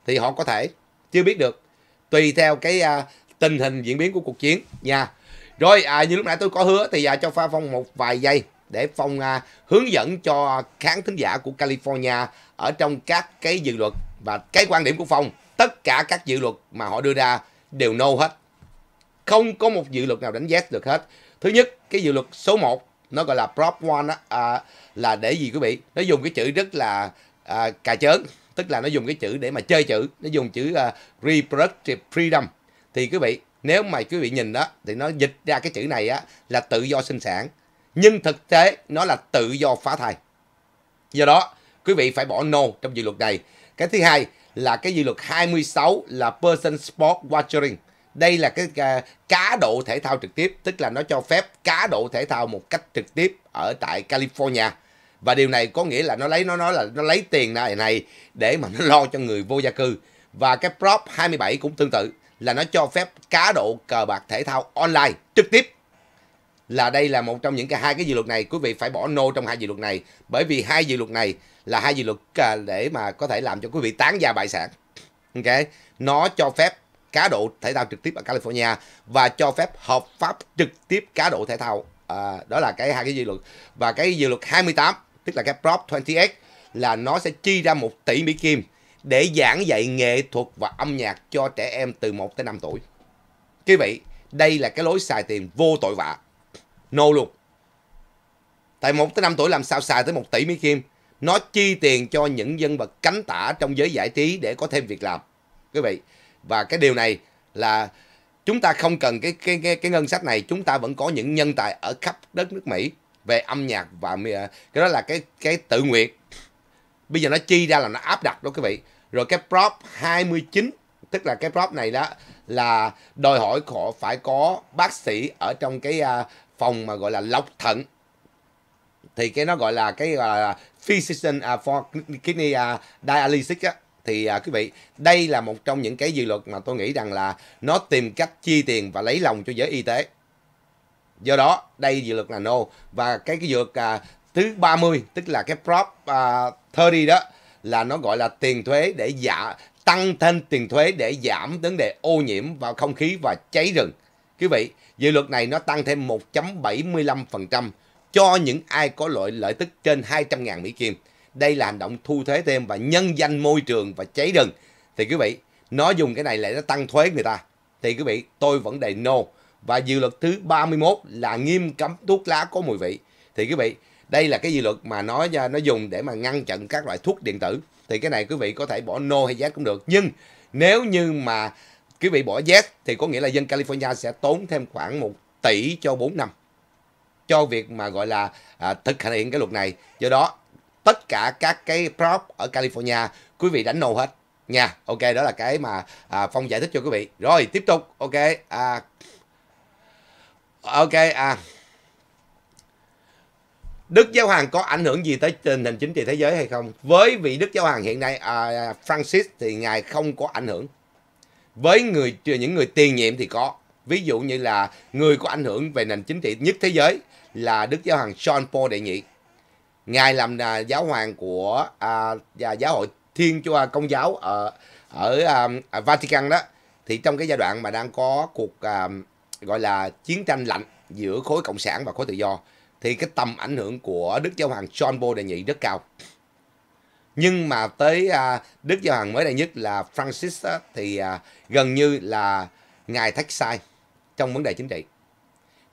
Thì họ có thể chưa biết được tùy theo cái uh, tình hình diễn biến của cuộc chiến nha. Rồi à, như lúc nãy tôi có hứa thì à, cho Pha Phong một vài giây để Phong à, hướng dẫn cho khán thính giả của California ở trong các cái dự luật và cái quan điểm của Phong. Tất cả các dự luật mà họ đưa ra đều no hết. Không có một dự luật nào đánh giá được hết. Thứ nhất, cái dự luật số 1 nó gọi là prop one á, à, là để gì quý vị nó dùng cái chữ rất là à, cà chớn tức là nó dùng cái chữ để mà chơi chữ nó dùng chữ uh, reproductive freedom thì quý vị nếu mà quý vị nhìn đó thì nó dịch ra cái chữ này á là tự do sinh sản nhưng thực tế nó là tự do phá thai do đó quý vị phải bỏ no trong dự luật này cái thứ hai là cái dự luật 26 là person sport watching đây là cái à, cá độ thể thao trực tiếp tức là nó cho phép cá độ thể thao một cách trực tiếp ở tại California và điều này có nghĩa là nó lấy nó nói là nó lấy tiền này này để mà nó lo cho người vô gia cư và cái prop 27 cũng tương tự là nó cho phép cá độ cờ bạc thể thao online trực tiếp là đây là một trong những cái hai cái dự luật này quý vị phải bỏ nô no trong hai dự luật này bởi vì hai dự luật này là hai dự luật à, để mà có thể làm cho quý vị tán gia bại sản ok nó cho phép cá độ thể thao trực tiếp ở California và cho phép hợp pháp trực tiếp cá độ thể thao. À, đó là cái hai cái dự luật và cái dự luật 28 tức là cái Prop x là nó sẽ chi ra 1 tỷ Mỹ Kim để giảng dạy nghệ thuật và âm nhạc cho trẻ em từ 1 tới 5 tuổi. Quý vị, đây là cái lối xài tiền vô tội vạ. No luôn. Tại 1 tới 5 tuổi làm sao xài tới 1 tỷ Mỹ Kim. Nó chi tiền cho những dân vật cánh tả trong giới giải trí để có thêm việc làm. Quý vị, và cái điều này là chúng ta không cần cái cái cái, cái ngân sách này chúng ta vẫn có những nhân tài ở khắp đất nước Mỹ về âm nhạc và à, cái đó là cái cái tự nguyện bây giờ nó chi ra là nó áp đặt đó quý vị rồi cái prop 29 tức là cái prop này đó là đòi hỏi họ phải có bác sĩ ở trong cái à, phòng mà gọi là lọc thận thì cái nó gọi là cái gọi là physician à, for kidney dialysis á thì à, quý vị đây là một trong những cái dự luật mà tôi nghĩ rằng là nó tìm cách chi tiền và lấy lòng cho giới y tế do đó đây dự luật là no và cái cái dự luật à, thứ 30 tức là cái prop à, 30 đó là nó gọi là tiền thuế để giả tăng thêm tiền thuế để giảm vấn đề ô nhiễm vào không khí và cháy rừng quý vị dự luật này nó tăng thêm 1.75% cho những ai có lợi lợi tức trên 200.000 Mỹ Kim đây là hành động thu thuế thêm và nhân danh môi trường và cháy rừng thì quý vị nó dùng cái này lại nó tăng thuế người ta thì quý vị tôi vẫn đề no và dự luật thứ 31 là nghiêm cấm thuốc lá có mùi vị thì quý vị đây là cái dự luật mà nó nó dùng để mà ngăn chặn các loại thuốc điện tử thì cái này quý vị có thể bỏ no hay giác cũng được nhưng nếu như mà quý vị bỏ giác thì có nghĩa là dân California sẽ tốn thêm khoảng 1 tỷ cho 4 năm cho việc mà gọi là à, thực hiện cái luật này do đó tất cả các cái prop ở California quý vị đánh nô hết nha ok đó là cái mà à, phong giải thích cho quý vị rồi tiếp tục ok à, ok à Đức Giáo Hoàng có ảnh hưởng gì tới tình hình chính trị thế giới hay không? Với vị Đức Giáo Hoàng hiện nay à, Francis thì ngài không có ảnh hưởng. Với người những người tiền nhiệm thì có. Ví dụ như là người có ảnh hưởng về nền chính trị nhất thế giới là Đức Giáo Hoàng John Paul đệ nhị ngài làm à, giáo hoàng của à, giáo hội thiên chúa công giáo ở ở à, à, Vatican đó thì trong cái giai đoạn mà đang có cuộc à, gọi là chiến tranh lạnh giữa khối cộng sản và khối tự do thì cái tầm ảnh hưởng của đức giáo hoàng John Paul đệ nhị rất cao nhưng mà tới à, đức giáo hoàng mới đây nhất là Francis á, thì à, gần như là ngài thách sai trong vấn đề chính trị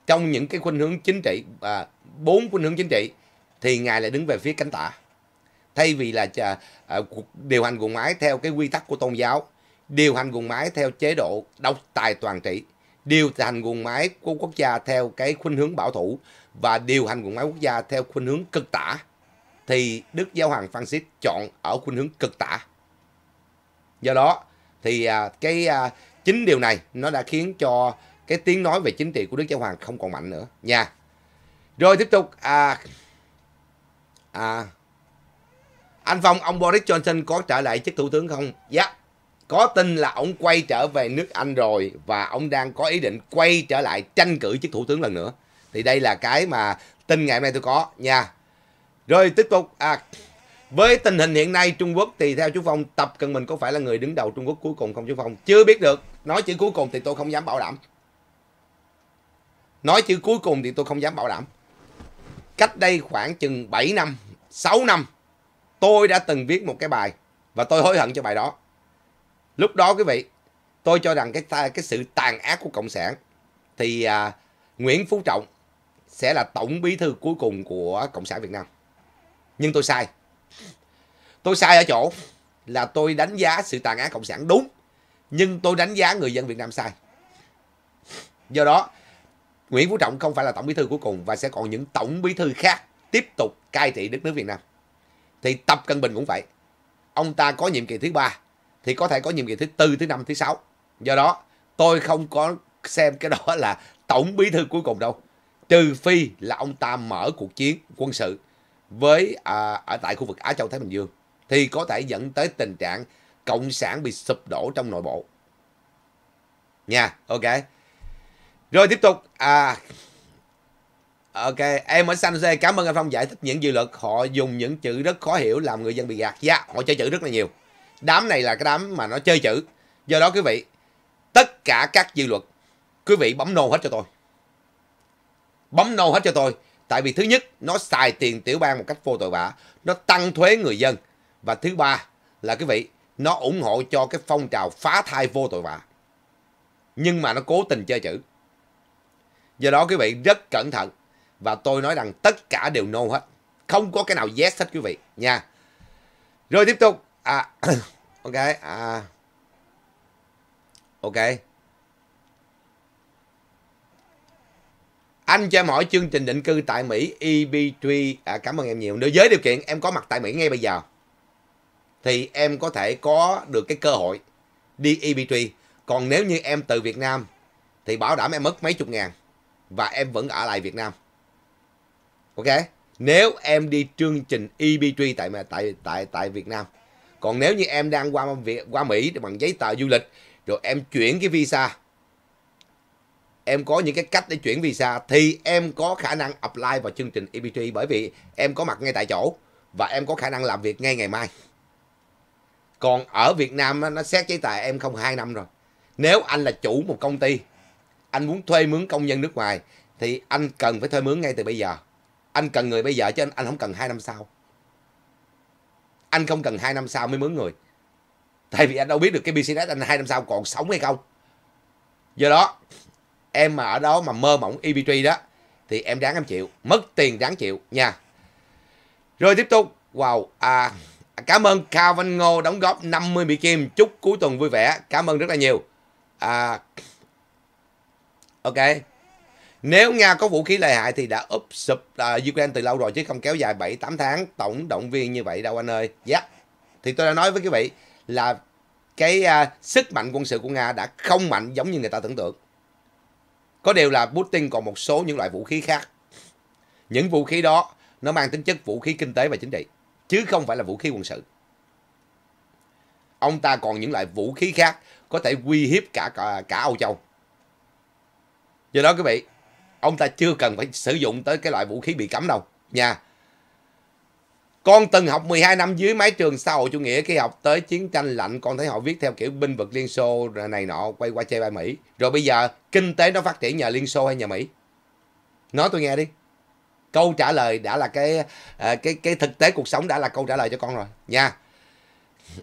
trong những cái khuynh hướng chính trị à, bốn khuynh hướng chính trị thì ngài lại đứng về phía cánh tả thay vì là à, à, điều hành quần máy theo cái quy tắc của tôn giáo điều hành quần máy theo chế độ độc tài toàn trị điều hành quần máy của quốc gia theo cái khuynh hướng bảo thủ và điều hành quần máy quốc gia theo khuynh hướng cực tả thì đức giáo hoàng Francis chọn ở khuynh hướng cực tả do đó thì à, cái chính điều này nó đã khiến cho cái tiếng nói về chính trị của đức giáo hoàng không còn mạnh nữa nha rồi tiếp tục à, À, anh Phong, ông Boris Johnson có trở lại chức thủ tướng không? Dạ, yeah. có tin là ông quay trở về nước Anh rồi và ông đang có ý định quay trở lại tranh cử chức thủ tướng lần nữa. Thì đây là cái mà tin ngày hôm nay tôi có nha. Rồi tiếp tục, à, với tình hình hiện nay Trung Quốc thì theo chú Phong, Tập Cận Bình có phải là người đứng đầu Trung Quốc cuối cùng không chú Phong? Chưa biết được, nói chữ cuối cùng thì tôi không dám bảo đảm. Nói chữ cuối cùng thì tôi không dám bảo đảm cách đây khoảng chừng 7 năm, 6 năm tôi đã từng viết một cái bài và tôi hối hận cho bài đó. Lúc đó quý vị, tôi cho rằng cái cái sự tàn ác của cộng sản thì à, Nguyễn Phú Trọng sẽ là tổng bí thư cuối cùng của cộng sản Việt Nam. Nhưng tôi sai. Tôi sai ở chỗ là tôi đánh giá sự tàn ác cộng sản đúng, nhưng tôi đánh giá người dân Việt Nam sai. Do đó, Nguyễn Phú Trọng không phải là tổng bí thư cuối cùng và sẽ còn những tổng bí thư khác tiếp tục cai trị đất nước Việt Nam. Thì Tập Cận Bình cũng vậy. Ông ta có nhiệm kỳ thứ ba thì có thể có nhiệm kỳ thứ tư, thứ năm, thứ sáu. Do đó, tôi không có xem cái đó là tổng bí thư cuối cùng đâu. Trừ phi là ông ta mở cuộc chiến quân sự với à, ở tại khu vực Á Châu Thái Bình Dương thì có thể dẫn tới tình trạng cộng sản bị sụp đổ trong nội bộ. Nha, yeah, ok. Rồi tiếp tục. À, ok, em ở San Jose cảm ơn anh Phong giải thích những dự luật. Họ dùng những chữ rất khó hiểu làm người dân bị gạt. Dạ, yeah, họ chơi chữ rất là nhiều. Đám này là cái đám mà nó chơi chữ. Do đó quý vị, tất cả các dự luật, quý vị bấm nô hết cho tôi. Bấm nô hết cho tôi. Tại vì thứ nhất, nó xài tiền tiểu bang một cách vô tội vạ. Nó tăng thuế người dân. Và thứ ba là quý vị, nó ủng hộ cho cái phong trào phá thai vô tội vạ. Nhưng mà nó cố tình chơi chữ. Do đó quý vị rất cẩn thận. Và tôi nói rằng tất cả đều no hết. Không có cái nào yes hết quý vị nha. Rồi tiếp tục. À, ok. À, ok. Anh cho em hỏi chương trình định cư tại Mỹ EB3. À, cảm ơn em nhiều. Nếu giới điều kiện em có mặt tại Mỹ ngay bây giờ. Thì em có thể có được cái cơ hội đi EB3. Còn nếu như em từ Việt Nam thì bảo đảm em mất mấy chục ngàn và em vẫn ở lại Việt Nam. Ok? Nếu em đi chương trình EB3 tại tại tại tại Việt Nam. Còn nếu như em đang qua Việt qua Mỹ bằng giấy tờ du lịch rồi em chuyển cái visa em có những cái cách để chuyển visa thì em có khả năng apply vào chương trình EB3 bởi vì em có mặt ngay tại chỗ và em có khả năng làm việc ngay ngày mai. Còn ở Việt Nam nó xét giấy tờ em không 2 năm rồi. Nếu anh là chủ một công ty anh muốn thuê mướn công nhân nước ngoài thì anh cần phải thuê mướn ngay từ bây giờ anh cần người bây giờ chứ anh, anh không cần hai năm sau anh không cần hai năm sau mới mướn người tại vì anh đâu biết được cái business anh hai năm sau còn sống hay không do đó em mà ở đó mà mơ mộng EBT đó thì em đáng em chịu mất tiền đáng chịu nha rồi tiếp tục wow à cảm ơn Cao Văn Ngô đóng góp 50 bị kim chúc cuối tuần vui vẻ cảm ơn rất là nhiều à ok nếu Nga có vũ khí lợi hại thì đã úp sụp uh, Ukraine từ lâu rồi chứ không kéo dài 7-8 tháng tổng động viên như vậy đâu anh ơi. Dạ. Yeah. Thì tôi đã nói với quý vị là cái uh, sức mạnh quân sự của Nga đã không mạnh giống như người ta tưởng tượng. Có điều là Putin còn một số những loại vũ khí khác. Những vũ khí đó nó mang tính chất vũ khí kinh tế và chính trị chứ không phải là vũ khí quân sự. Ông ta còn những loại vũ khí khác có thể uy hiếp cả cả, cả Âu Châu do đó quý vị ông ta chưa cần phải sử dụng tới cái loại vũ khí bị cấm đâu nha con từng học 12 năm dưới mái trường xã hội chủ nghĩa khi học tới chiến tranh lạnh con thấy họ viết theo kiểu binh vực Liên Xô này nọ quay qua chơi bai Mỹ. Rồi bây giờ kinh tế nó phát triển nhờ Liên Xô hay nhờ Mỹ? Nói tôi nghe đi. Câu trả lời đã là cái à, cái cái thực tế cuộc sống đã là câu trả lời cho con rồi nha.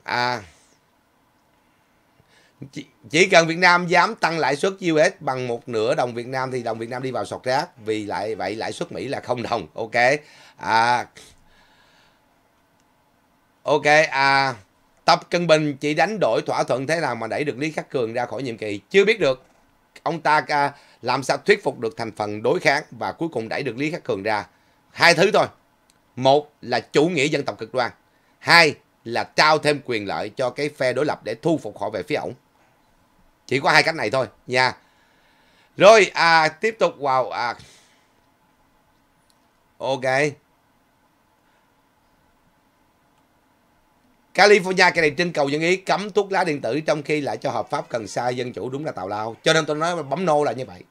À chỉ, cần Việt Nam dám tăng lãi suất US bằng một nửa đồng Việt Nam thì đồng Việt Nam đi vào sọt rác vì lại vậy lãi suất Mỹ là không đồng ok à, ok à, Tập cân Bình chỉ đánh đổi thỏa thuận thế nào mà đẩy được Lý Khắc Cường ra khỏi nhiệm kỳ chưa biết được ông ta à, làm sao thuyết phục được thành phần đối kháng và cuối cùng đẩy được Lý Khắc Cường ra hai thứ thôi một là chủ nghĩa dân tộc cực đoan hai là trao thêm quyền lợi cho cái phe đối lập để thu phục họ về phía ổng chỉ có hai cách này thôi nha rồi à, tiếp tục vào à. ok California cái này trên cầu dân ý cấm thuốc lá điện tử trong khi lại cho hợp pháp cần sa dân chủ đúng là tào lao cho nên tôi nói bấm nô là như vậy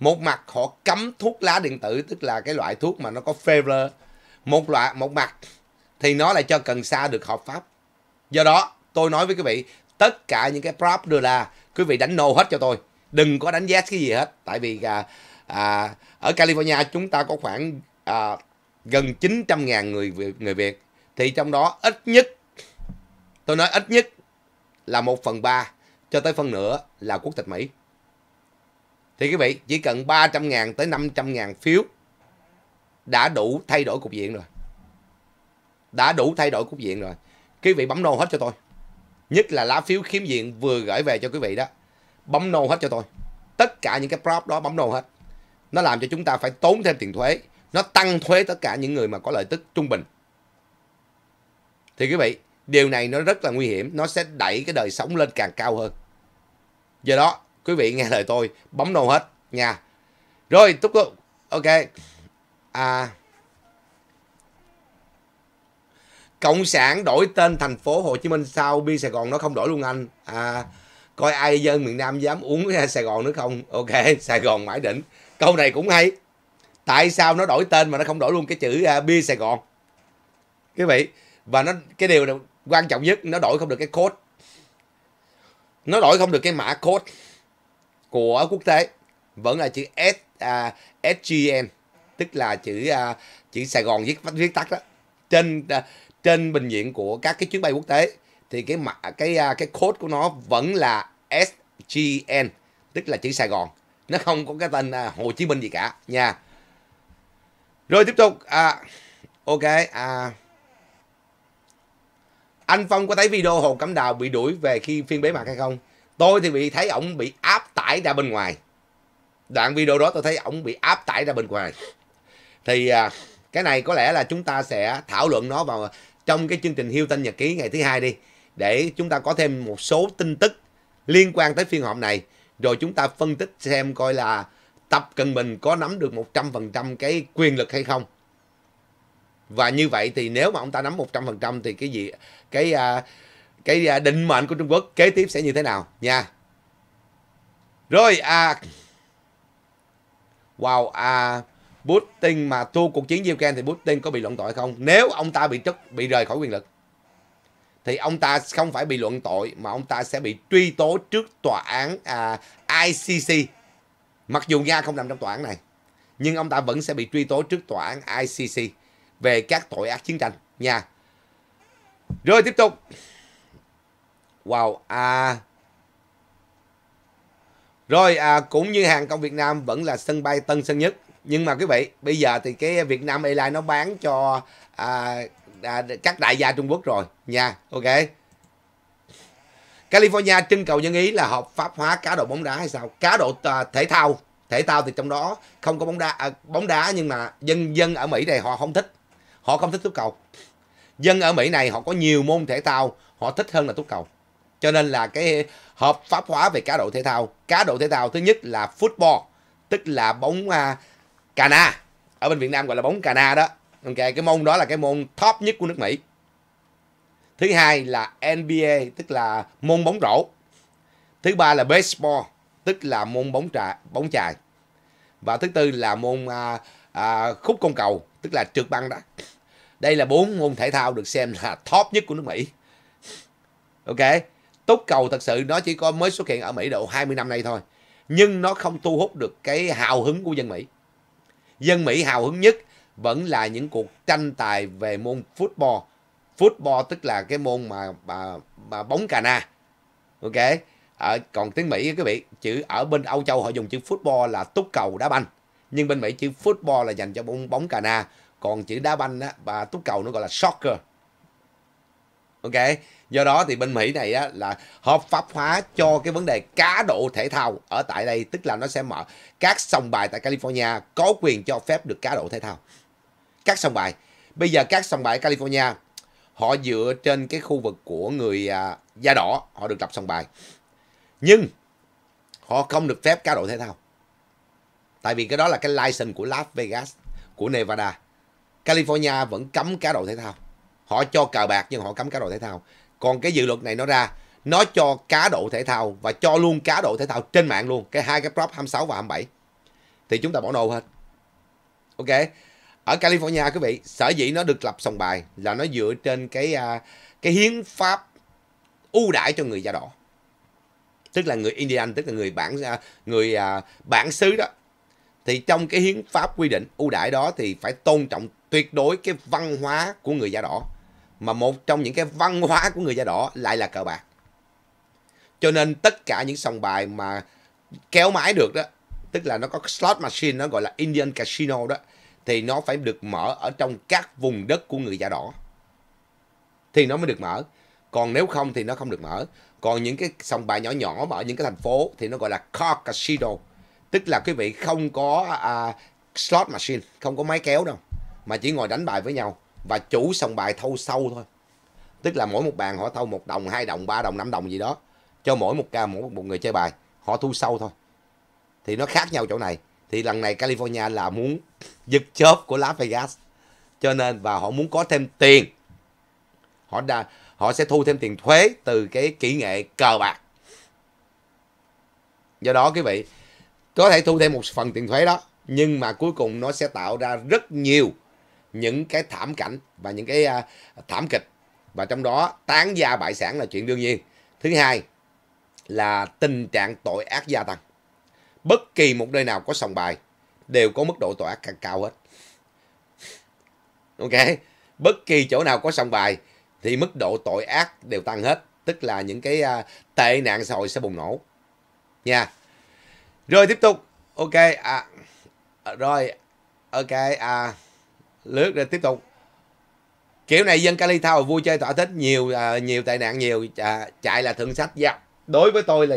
một mặt họ cấm thuốc lá điện tử tức là cái loại thuốc mà nó có flavor một loại một mặt thì nó lại cho cần sa được hợp pháp do đó tôi nói với quý vị tất cả những cái prop đưa ra quý vị đánh no hết cho tôi đừng có đánh yes cái gì hết tại vì à, à, ở California chúng ta có khoảng à, gần 900.000 người người Việt thì trong đó ít nhất tôi nói ít nhất là một phần ba, cho tới phân nửa là quốc tịch Mỹ thì quý vị chỉ cần 300.000 tới 500.000 phiếu đã đủ thay đổi cục diện rồi đã đủ thay đổi cục diện rồi quý vị bấm nô hết cho tôi Nhất là lá phiếu khiếm diện vừa gửi về cho quý vị đó. Bấm nô hết cho tôi. Tất cả những cái prop đó bấm nô hết. Nó làm cho chúng ta phải tốn thêm tiền thuế. Nó tăng thuế tất cả những người mà có lợi tức trung bình. Thì quý vị, điều này nó rất là nguy hiểm. Nó sẽ đẩy cái đời sống lên càng cao hơn. Do đó, quý vị nghe lời tôi, bấm nô hết nha. Rồi, túc ok. À... cộng sản đổi tên thành phố hồ chí minh sau Bi sài gòn nó không đổi luôn anh à, coi ai dân miền nam dám uống sài gòn nữa không ok sài gòn mãi đỉnh câu này cũng hay tại sao nó đổi tên mà nó không đổi luôn cái chữ uh, à, bia sài gòn quý vị và nó cái điều này, quan trọng nhất nó đổi không được cái code nó đổi không được cái mã code của quốc tế vẫn là chữ S à, SGN tức là chữ à, chữ Sài Gòn viết viết tắt đó trên à, trên bình diện của các cái chuyến bay quốc tế thì cái mặt cái à, cái code của nó vẫn là SGN tức là chữ Sài Gòn nó không có cái tên à, Hồ Chí Minh gì cả nha rồi tiếp tục à, ok à, anh Phong có thấy video Hồ Cẩm Đào bị đuổi về khi phiên bế mạc hay không tôi thì bị thấy ổng bị áp tải ra bên ngoài đoạn video đó tôi thấy ổng bị áp tải ra bên ngoài thì à, cái này có lẽ là chúng ta sẽ thảo luận nó vào trong cái chương trình Hilton Nhật Ký ngày thứ hai đi để chúng ta có thêm một số tin tức liên quan tới phiên họp này rồi chúng ta phân tích xem coi là Tập Cận Bình có nắm được 100% cái quyền lực hay không. Và như vậy thì nếu mà ông ta nắm 100% thì cái gì cái à, cái à, định mệnh của Trung Quốc kế tiếp sẽ như thế nào nha. Rồi à wow à Putin mà thua cuộc chiến với Ukraine thì Putin có bị luận tội không? Nếu ông ta bị chức, bị rời khỏi quyền lực thì ông ta không phải bị luận tội mà ông ta sẽ bị truy tố trước tòa án à, ICC. Mặc dù Nga không nằm trong tòa án này, nhưng ông ta vẫn sẽ bị truy tố trước tòa án ICC về các tội ác chiến tranh nha. Rồi tiếp tục. Wow, à rồi à, cũng như hàng công Việt Nam vẫn là sân bay Tân Sơn Nhất nhưng mà quý vị bây giờ thì cái Việt Nam Airlines nó bán cho à, à, các đại gia Trung Quốc rồi nha ok California trưng cầu dân ý là hợp pháp hóa cá độ bóng đá hay sao cá độ à, thể thao thể thao thì trong đó không có bóng đá à, bóng đá nhưng mà dân dân ở Mỹ này họ không thích họ không thích túc cầu dân ở Mỹ này họ có nhiều môn thể thao họ thích hơn là túc cầu cho nên là cái hợp pháp hóa về cá độ thể thao cá độ thể thao thứ nhất là football tức là bóng à, cana ở bên Việt Nam gọi là bóng cana đó ok cái môn đó là cái môn top nhất của nước Mỹ thứ hai là NBA tức là môn bóng rổ thứ ba là baseball tức là môn bóng trà bóng chài và thứ tư là môn à, à, khúc con cầu tức là trượt băng đó đây là bốn môn thể thao được xem là top nhất của nước Mỹ ok túc cầu thật sự nó chỉ có mới xuất hiện ở Mỹ độ 20 năm nay thôi nhưng nó không thu hút được cái hào hứng của dân Mỹ dân Mỹ hào hứng nhất vẫn là những cuộc tranh tài về môn football. Football tức là cái môn mà mà, mà bóng cà na. Ok. Ở, còn tiếng Mỹ các vị, chữ ở bên Âu Châu họ dùng chữ football là túc cầu đá banh. Nhưng bên Mỹ chữ football là dành cho bóng bóng cà na, còn chữ đá banh á và túc cầu nó gọi là soccer ok do đó thì bên mỹ này á, là hợp pháp hóa cho cái vấn đề cá độ thể thao ở tại đây tức là nó sẽ mở các sòng bài tại california có quyền cho phép được cá độ thể thao các sòng bài bây giờ các sòng bài california họ dựa trên cái khu vực của người à, da đỏ họ được lập sòng bài nhưng họ không được phép cá độ thể thao tại vì cái đó là cái license của las vegas của nevada california vẫn cấm cá độ thể thao họ cho cờ bạc nhưng họ cấm cá độ thể thao còn cái dự luật này nó ra nó cho cá độ thể thao và cho luôn cá độ thể thao trên mạng luôn cái hai cái prop 26 và 27 thì chúng ta bỏ nô hết ok ở California quý vị sở dĩ nó được lập sòng bài là nó dựa trên cái à, cái hiến pháp ưu đãi cho người da đỏ tức là người Indian tức là người bản à, người à, bản xứ đó thì trong cái hiến pháp quy định ưu đãi đó thì phải tôn trọng tuyệt đối cái văn hóa của người da đỏ mà một trong những cái văn hóa của người da đỏ lại là cờ bạc cho nên tất cả những sòng bài mà kéo máy được đó tức là nó có slot machine nó gọi là Indian casino đó thì nó phải được mở ở trong các vùng đất của người da đỏ thì nó mới được mở còn nếu không thì nó không được mở còn những cái sòng bài nhỏ nhỏ mà ở những cái thành phố thì nó gọi là car casino tức là quý vị không có à, slot machine không có máy kéo đâu mà chỉ ngồi đánh bài với nhau và chủ sòng bài thâu sâu thôi tức là mỗi một bàn họ thâu một đồng hai đồng ba đồng năm đồng gì đó cho mỗi một ca mỗi một người chơi bài họ thu sâu thôi thì nó khác nhau chỗ này thì lần này California là muốn giật chớp của Las Vegas cho nên và họ muốn có thêm tiền họ đã họ sẽ thu thêm tiền thuế từ cái kỹ nghệ cờ bạc do đó quý vị có thể thu thêm một phần tiền thuế đó nhưng mà cuối cùng nó sẽ tạo ra rất nhiều những cái thảm cảnh và những cái à, thảm kịch và trong đó tán gia bại sản là chuyện đương nhiên thứ hai là tình trạng tội ác gia tăng bất kỳ một nơi nào có sòng bài đều có mức độ tội ác càng cao hết ok bất kỳ chỗ nào có sòng bài thì mức độ tội ác đều tăng hết tức là những cái à, tệ nạn xã hội sẽ bùng nổ nha rồi tiếp tục ok à, rồi ok à lướt rồi tiếp tục kiểu này dân Cali Thao vui chơi thỏa thích nhiều à, nhiều tệ nạn nhiều à, chạy là thượng sách dạ. đối với tôi là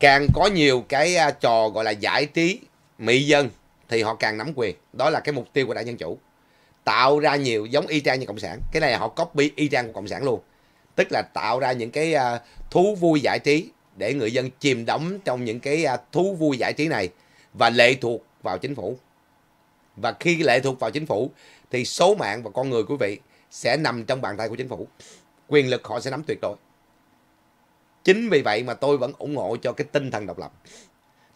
càng có nhiều cái à, trò gọi là giải trí mỹ dân thì họ càng nắm quyền đó là cái mục tiêu của đảng dân chủ tạo ra nhiều giống y chang như cộng sản cái này họ copy y chang của cộng sản luôn tức là tạo ra những cái à, thú vui giải trí để người dân chìm đắm trong những cái à, thú vui giải trí này và lệ thuộc vào chính phủ và khi lệ thuộc vào chính phủ thì số mạng và con người quý vị sẽ nằm trong bàn tay của chính phủ quyền lực họ sẽ nắm tuyệt đối chính vì vậy mà tôi vẫn ủng hộ cho cái tinh thần độc lập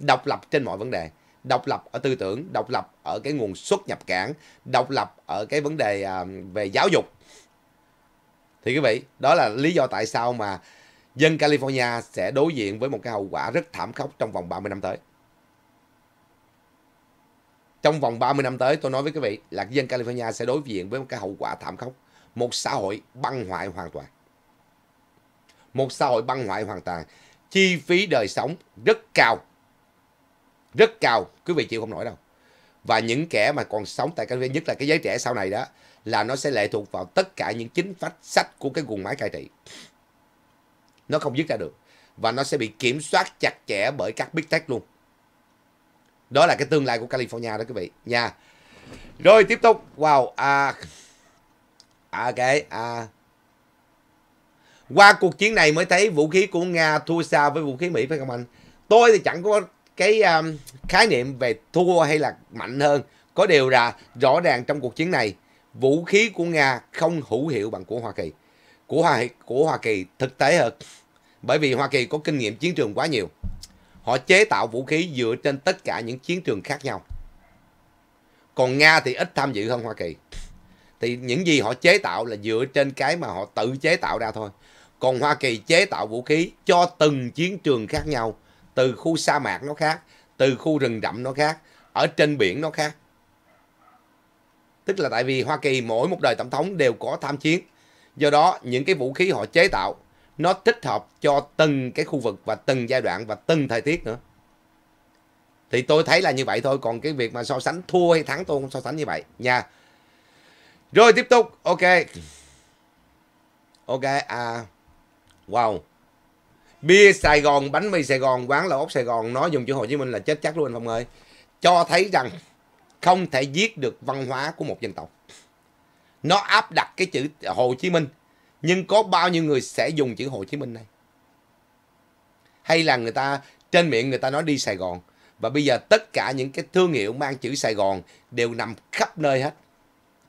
độc lập trên mọi vấn đề độc lập ở tư tưởng độc lập ở cái nguồn xuất nhập cảng độc lập ở cái vấn đề à, về giáo dục thì quý vị đó là lý do tại sao mà dân California sẽ đối diện với một cái hậu quả rất thảm khốc trong vòng 30 năm tới trong vòng 30 năm tới tôi nói với quý vị là dân California sẽ đối diện với một cái hậu quả thảm khốc một xã hội băng hoại hoàn toàn một xã hội băng hoại hoàn toàn chi phí đời sống rất cao rất cao quý vị chịu không nổi đâu và những kẻ mà còn sống tại California nhất là cái giới trẻ sau này đó là nó sẽ lệ thuộc vào tất cả những chính sách sách của cái guồng máy cai trị nó không dứt ra được và nó sẽ bị kiểm soát chặt chẽ bởi các big tech luôn đó là cái tương lai của California đó quý vị nha rồi tiếp tục wow à à à qua cuộc chiến này mới thấy vũ khí của nga thua xa với vũ khí mỹ phải không anh tôi thì chẳng có cái um, khái niệm về thua hay là mạnh hơn có điều là rõ ràng trong cuộc chiến này vũ khí của nga không hữu hiệu bằng của hoa kỳ của hoa của hoa kỳ thực tế hơn bởi vì hoa kỳ có kinh nghiệm chiến trường quá nhiều Họ chế tạo vũ khí dựa trên tất cả những chiến trường khác nhau. Còn Nga thì ít tham dự hơn Hoa Kỳ. Thì những gì họ chế tạo là dựa trên cái mà họ tự chế tạo ra thôi. Còn Hoa Kỳ chế tạo vũ khí cho từng chiến trường khác nhau. Từ khu sa mạc nó khác, từ khu rừng rậm nó khác, ở trên biển nó khác. Tức là tại vì Hoa Kỳ mỗi một đời tổng thống đều có tham chiến. Do đó những cái vũ khí họ chế tạo nó thích hợp cho từng cái khu vực và từng giai đoạn và từng thời tiết nữa thì tôi thấy là như vậy thôi còn cái việc mà so sánh thua hay thắng tôi không so sánh như vậy nha rồi tiếp tục ok ok à wow bia Sài Gòn bánh mì Sài Gòn quán lẩu ốc Sài Gòn nói dùng chữ Hồ Chí Minh là chết chắc luôn anh Phong ơi cho thấy rằng không thể giết được văn hóa của một dân tộc nó áp đặt cái chữ Hồ Chí Minh nhưng có bao nhiêu người sẽ dùng chữ Hồ Chí Minh này hay là người ta trên miệng người ta nói đi Sài Gòn và bây giờ tất cả những cái thương hiệu mang chữ Sài Gòn đều nằm khắp nơi hết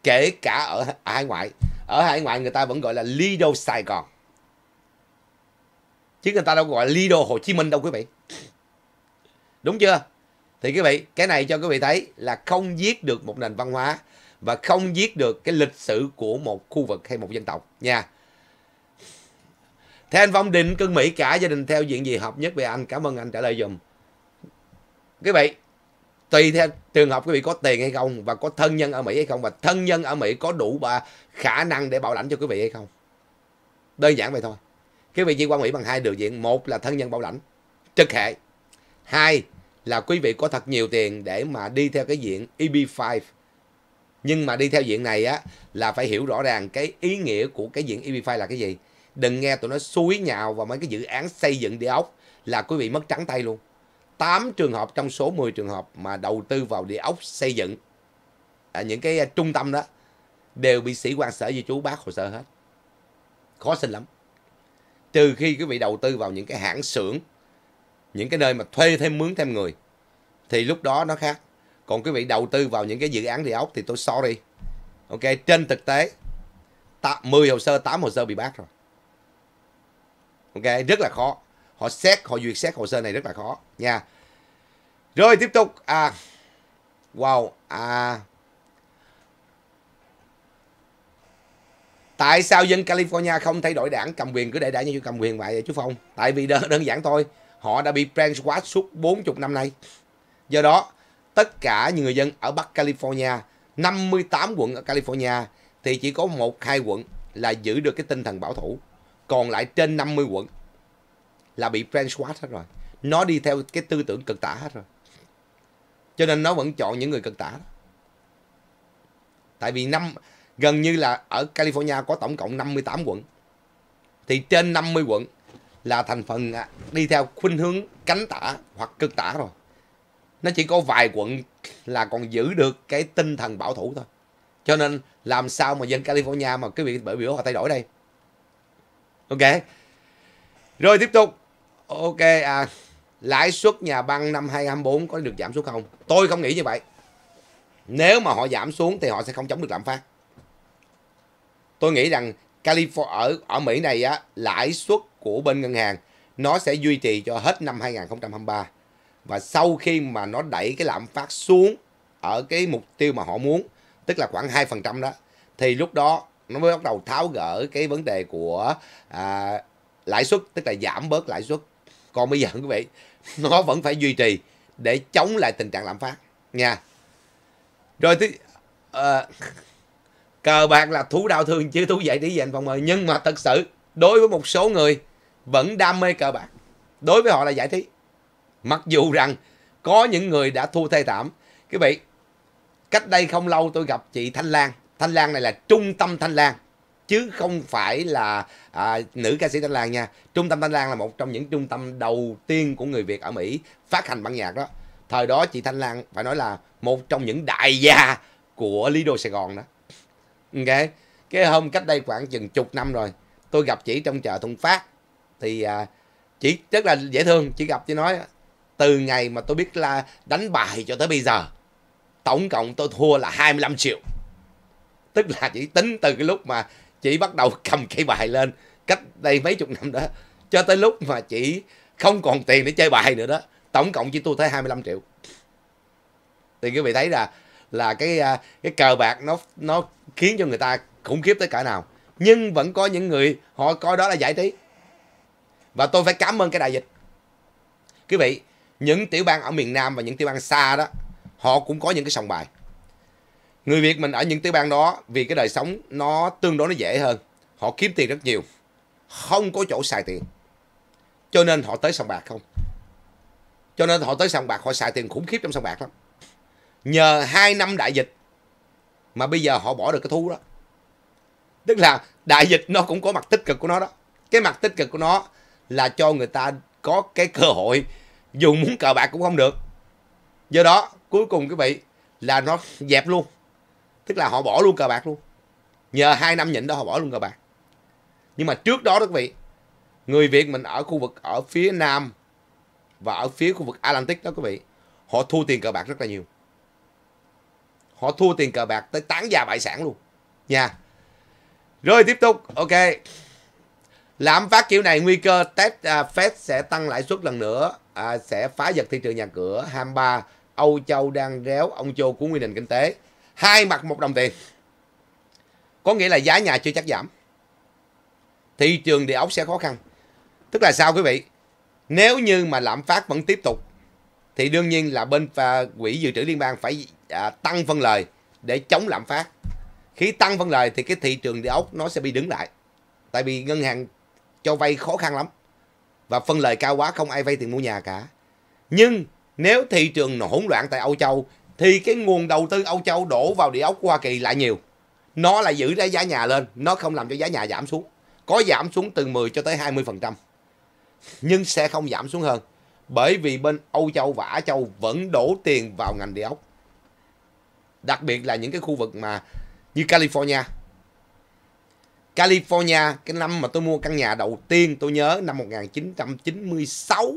kể cả ở, hải ngoại ở hải ngoại người ta vẫn gọi là Lido Sài Gòn chứ người ta đâu gọi Lido Hồ Chí Minh đâu quý vị đúng chưa thì quý vị cái này cho quý vị thấy là không giết được một nền văn hóa và không giết được cái lịch sử của một khu vực hay một dân tộc nha Thế anh Phong Định, cưng Mỹ cả gia đình theo diện gì hợp nhất về anh? Cảm ơn anh trả lời dùm. Quý vị, tùy theo trường hợp quý vị có tiền hay không và có thân nhân ở Mỹ hay không và thân nhân ở Mỹ có đủ bà khả năng để bảo lãnh cho quý vị hay không. Đơn giản vậy thôi. Quý vị đi qua Mỹ bằng hai điều diện Một là thân nhân bảo lãnh, trực hệ. Hai là quý vị có thật nhiều tiền để mà đi theo cái diện EB5. Nhưng mà đi theo diện này á là phải hiểu rõ ràng cái ý nghĩa của cái diện EB5 là cái gì đừng nghe tụi nó suối nhào vào mấy cái dự án xây dựng địa ốc là quý vị mất trắng tay luôn 8 trường hợp trong số 10 trường hợp mà đầu tư vào địa ốc xây dựng à, những cái à, trung tâm đó đều bị sĩ quan sở di chú bác hồ sơ hết khó xin lắm trừ khi quý vị đầu tư vào những cái hãng xưởng những cái nơi mà thuê thêm mướn thêm người thì lúc đó nó khác còn quý vị đầu tư vào những cái dự án địa ốc thì tôi sorry ok trên thực tế 10 hồ sơ 8 hồ sơ bị bác rồi ok rất là khó họ xét họ duyệt xét hồ sơ này rất là khó nha rồi tiếp tục à wow à tại sao dân California không thay đổi đảng cầm quyền cứ để đảng như cầm quyền vậy chú Phong tại vì đơn, đơn giản thôi họ đã bị brainwash suốt 40 năm nay do đó tất cả những người dân ở Bắc California 58 quận ở California thì chỉ có một hai quận là giữ được cái tinh thần bảo thủ còn lại trên 50 quận là bị brainwash hết rồi nó đi theo cái tư tưởng cực tả hết rồi cho nên nó vẫn chọn những người cực tả đó. tại vì năm gần như là ở California có tổng cộng 58 quận thì trên 50 quận là thành phần à, đi theo khuynh hướng cánh tả hoặc cực tả rồi nó chỉ có vài quận là còn giữ được cái tinh thần bảo thủ thôi cho nên làm sao mà dân California mà cái việc bởi biểu họ thay đổi đây ok rồi tiếp tục ok à lãi suất nhà băng năm 2024 có được giảm xuống không tôi không nghĩ như vậy nếu mà họ giảm xuống thì họ sẽ không chống được lạm phát tôi nghĩ rằng California ở ở Mỹ này á lãi suất của bên ngân hàng nó sẽ duy trì cho hết năm 2023 và sau khi mà nó đẩy cái lạm phát xuống ở cái mục tiêu mà họ muốn tức là khoảng 2% đó thì lúc đó nó mới bắt đầu tháo gỡ cái vấn đề của à, lãi suất tức là giảm bớt lãi suất còn bây giờ quý vị nó vẫn phải duy trì để chống lại tình trạng lạm phát nha rồi thì uh, cờ bạc là thú đau thương chứ thú dạy tí dành phòng mời nhưng mà thật sự đối với một số người vẫn đam mê cờ bạc đối với họ là giải trí mặc dù rằng có những người đã thua thê thảm quý vị cách đây không lâu tôi gặp chị thanh lan Thanh Lan này là trung tâm Thanh Lan chứ không phải là à, nữ ca sĩ Thanh Lan nha. Trung tâm Thanh Lan là một trong những trung tâm đầu tiên của người Việt ở Mỹ phát hành bản nhạc đó. Thời đó chị Thanh Lan phải nói là một trong những đại gia của Lido Sài Gòn đó. Ok. Cái hôm cách đây khoảng chừng chục năm rồi, tôi gặp chị trong chợ Thuận Phát thì à, chị rất là dễ thương, chị gặp chị nói từ ngày mà tôi biết là đánh bài cho tới bây giờ tổng cộng tôi thua là 25 triệu tức là chỉ tính từ cái lúc mà chị bắt đầu cầm cây bài lên cách đây mấy chục năm đó cho tới lúc mà chị không còn tiền để chơi bài nữa đó tổng cộng chỉ tôi tới 25 triệu thì quý vị thấy là là cái à, cái cờ bạc nó nó khiến cho người ta khủng khiếp tới cỡ nào nhưng vẫn có những người họ coi đó là giải trí và tôi phải cảm ơn cái đại dịch quý vị những tiểu bang ở miền nam và những tiểu bang xa đó họ cũng có những cái sòng bài người Việt mình ở những tiểu bang đó vì cái đời sống nó tương đối nó dễ hơn họ kiếm tiền rất nhiều không có chỗ xài tiền cho nên họ tới sòng bạc không cho nên họ tới sòng bạc họ xài tiền khủng khiếp trong sòng bạc lắm nhờ hai năm đại dịch mà bây giờ họ bỏ được cái thu đó tức là đại dịch nó cũng có mặt tích cực của nó đó cái mặt tích cực của nó là cho người ta có cái cơ hội dù muốn cờ bạc cũng không được do đó cuối cùng quý vị là nó dẹp luôn tức là họ bỏ luôn cờ bạc luôn nhờ hai năm nhịn đó họ bỏ luôn cờ bạc nhưng mà trước đó đó quý vị người việt mình ở khu vực ở phía nam và ở phía khu vực atlantic đó quý vị họ thua tiền cờ bạc rất là nhiều họ thua tiền cờ bạc tới tán gia bại sản luôn nha rồi tiếp tục ok lạm phát kiểu này nguy cơ Tết à, Fed sẽ tăng lãi suất lần nữa à, sẽ phá giật thị trường nhà cửa 23 Âu Châu đang réo ông Châu của nguyên định kinh tế hai mặt một đồng tiền có nghĩa là giá nhà chưa chắc giảm thị trường địa ốc sẽ khó khăn tức là sao quý vị nếu như mà lạm phát vẫn tiếp tục thì đương nhiên là bên và quỹ dự trữ liên bang phải à, tăng phân lời để chống lạm phát khi tăng phân lời thì cái thị trường địa ốc nó sẽ bị đứng lại tại vì ngân hàng cho vay khó khăn lắm và phân lời cao quá không ai vay tiền mua nhà cả nhưng nếu thị trường nó hỗn loạn tại Âu Châu thì cái nguồn đầu tư Âu Châu đổ vào địa ốc của Hoa Kỳ lại nhiều. Nó là giữ cái giá nhà lên, nó không làm cho giá nhà giảm xuống. Có giảm xuống từ 10 cho tới 20%. Nhưng sẽ không giảm xuống hơn. Bởi vì bên Âu Châu và Á Châu vẫn đổ tiền vào ngành địa ốc. Đặc biệt là những cái khu vực mà như California. California, cái năm mà tôi mua căn nhà đầu tiên tôi nhớ năm 1996.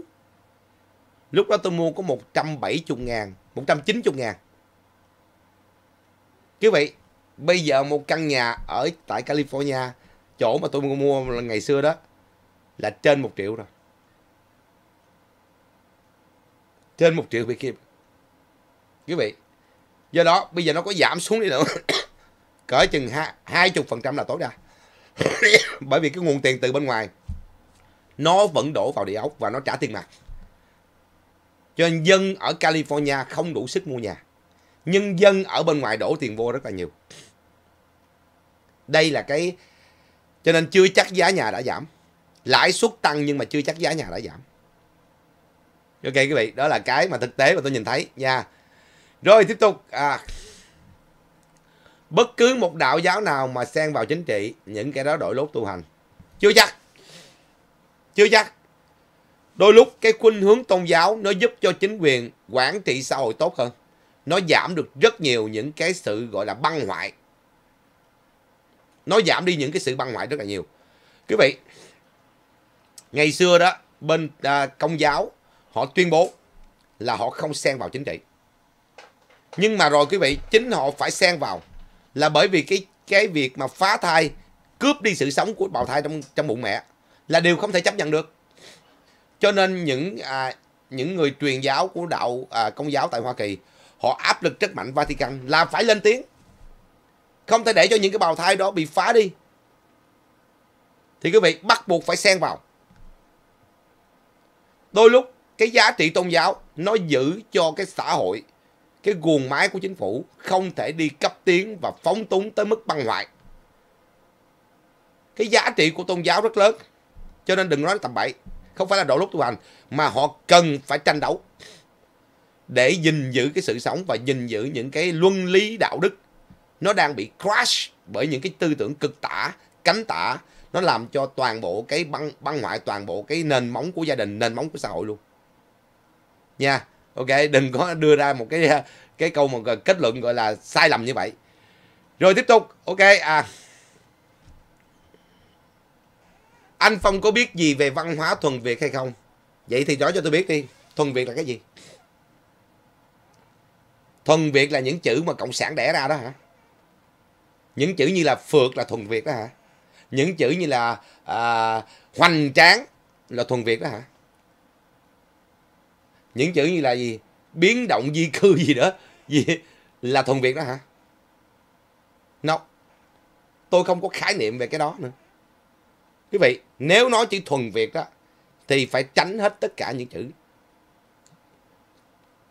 Lúc đó tôi mua có 170 ngàn 190 ngàn. Quý vị, bây giờ một căn nhà ở tại California, chỗ mà tôi mua là ngày xưa đó, là trên 1 triệu rồi. Trên 1 triệu bị kia. Quý vị, do đó bây giờ nó có giảm xuống đi nữa, cỡ chừng 20% là tối đa. Bởi vì cái nguồn tiền từ bên ngoài, nó vẫn đổ vào địa ốc và nó trả tiền mặt. Cho nên dân ở California không đủ sức mua nhà. Nhưng dân ở bên ngoài đổ tiền vô rất là nhiều. Đây là cái... Cho nên chưa chắc giá nhà đã giảm. Lãi suất tăng nhưng mà chưa chắc giá nhà đã giảm. Ok quý vị, đó là cái mà thực tế mà tôi nhìn thấy nha. Rồi tiếp tục. À, bất cứ một đạo giáo nào mà xen vào chính trị, những cái đó đổi lốt tu hành. Chưa chắc. Chưa chắc. Đôi lúc cái khuynh hướng tôn giáo nó giúp cho chính quyền quản trị xã hội tốt hơn. Nó giảm được rất nhiều những cái sự gọi là băng hoại. Nó giảm đi những cái sự băng hoại rất là nhiều. Quý vị, ngày xưa đó bên à, công giáo họ tuyên bố là họ không xen vào chính trị. Nhưng mà rồi quý vị, chính họ phải xen vào là bởi vì cái cái việc mà phá thai, cướp đi sự sống của bào thai trong trong bụng mẹ là điều không thể chấp nhận được cho nên những à, những người truyền giáo của đạo à, công giáo tại Hoa Kỳ họ áp lực rất mạnh Vatican là phải lên tiếng không thể để cho những cái bào thai đó bị phá đi thì quý vị bắt buộc phải xen vào đôi lúc cái giá trị tôn giáo nó giữ cho cái xã hội cái guồng máy của chính phủ không thể đi cấp tiến và phóng túng tới mức băng hoại cái giá trị của tôn giáo rất lớn cho nên đừng nói tầm bậy không phải là độ lúc tu hành mà họ cần phải tranh đấu để gìn giữ cái sự sống và gìn giữ những cái luân lý đạo đức nó đang bị crash bởi những cái tư tưởng cực tả cánh tả nó làm cho toàn bộ cái băng băng ngoại toàn bộ cái nền móng của gia đình nền móng của xã hội luôn nha ok đừng có đưa ra một cái cái câu mà kết luận gọi là sai lầm như vậy rồi tiếp tục ok à Anh Phong có biết gì về văn hóa thuần Việt hay không? Vậy thì nói cho tôi biết đi. Thuần Việt là cái gì? Thuần Việt là những chữ mà Cộng sản đẻ ra đó hả? Những chữ như là Phượt là thuần Việt đó hả? Những chữ như là à, Hoành Tráng là thuần Việt đó hả? Những chữ như là gì? Biến động di cư gì đó. Gì? Là thuần Việt đó hả? No. Tôi không có khái niệm về cái đó nữa. Quý vị, nếu nói chữ thuần Việt đó, thì phải tránh hết tất cả những chữ.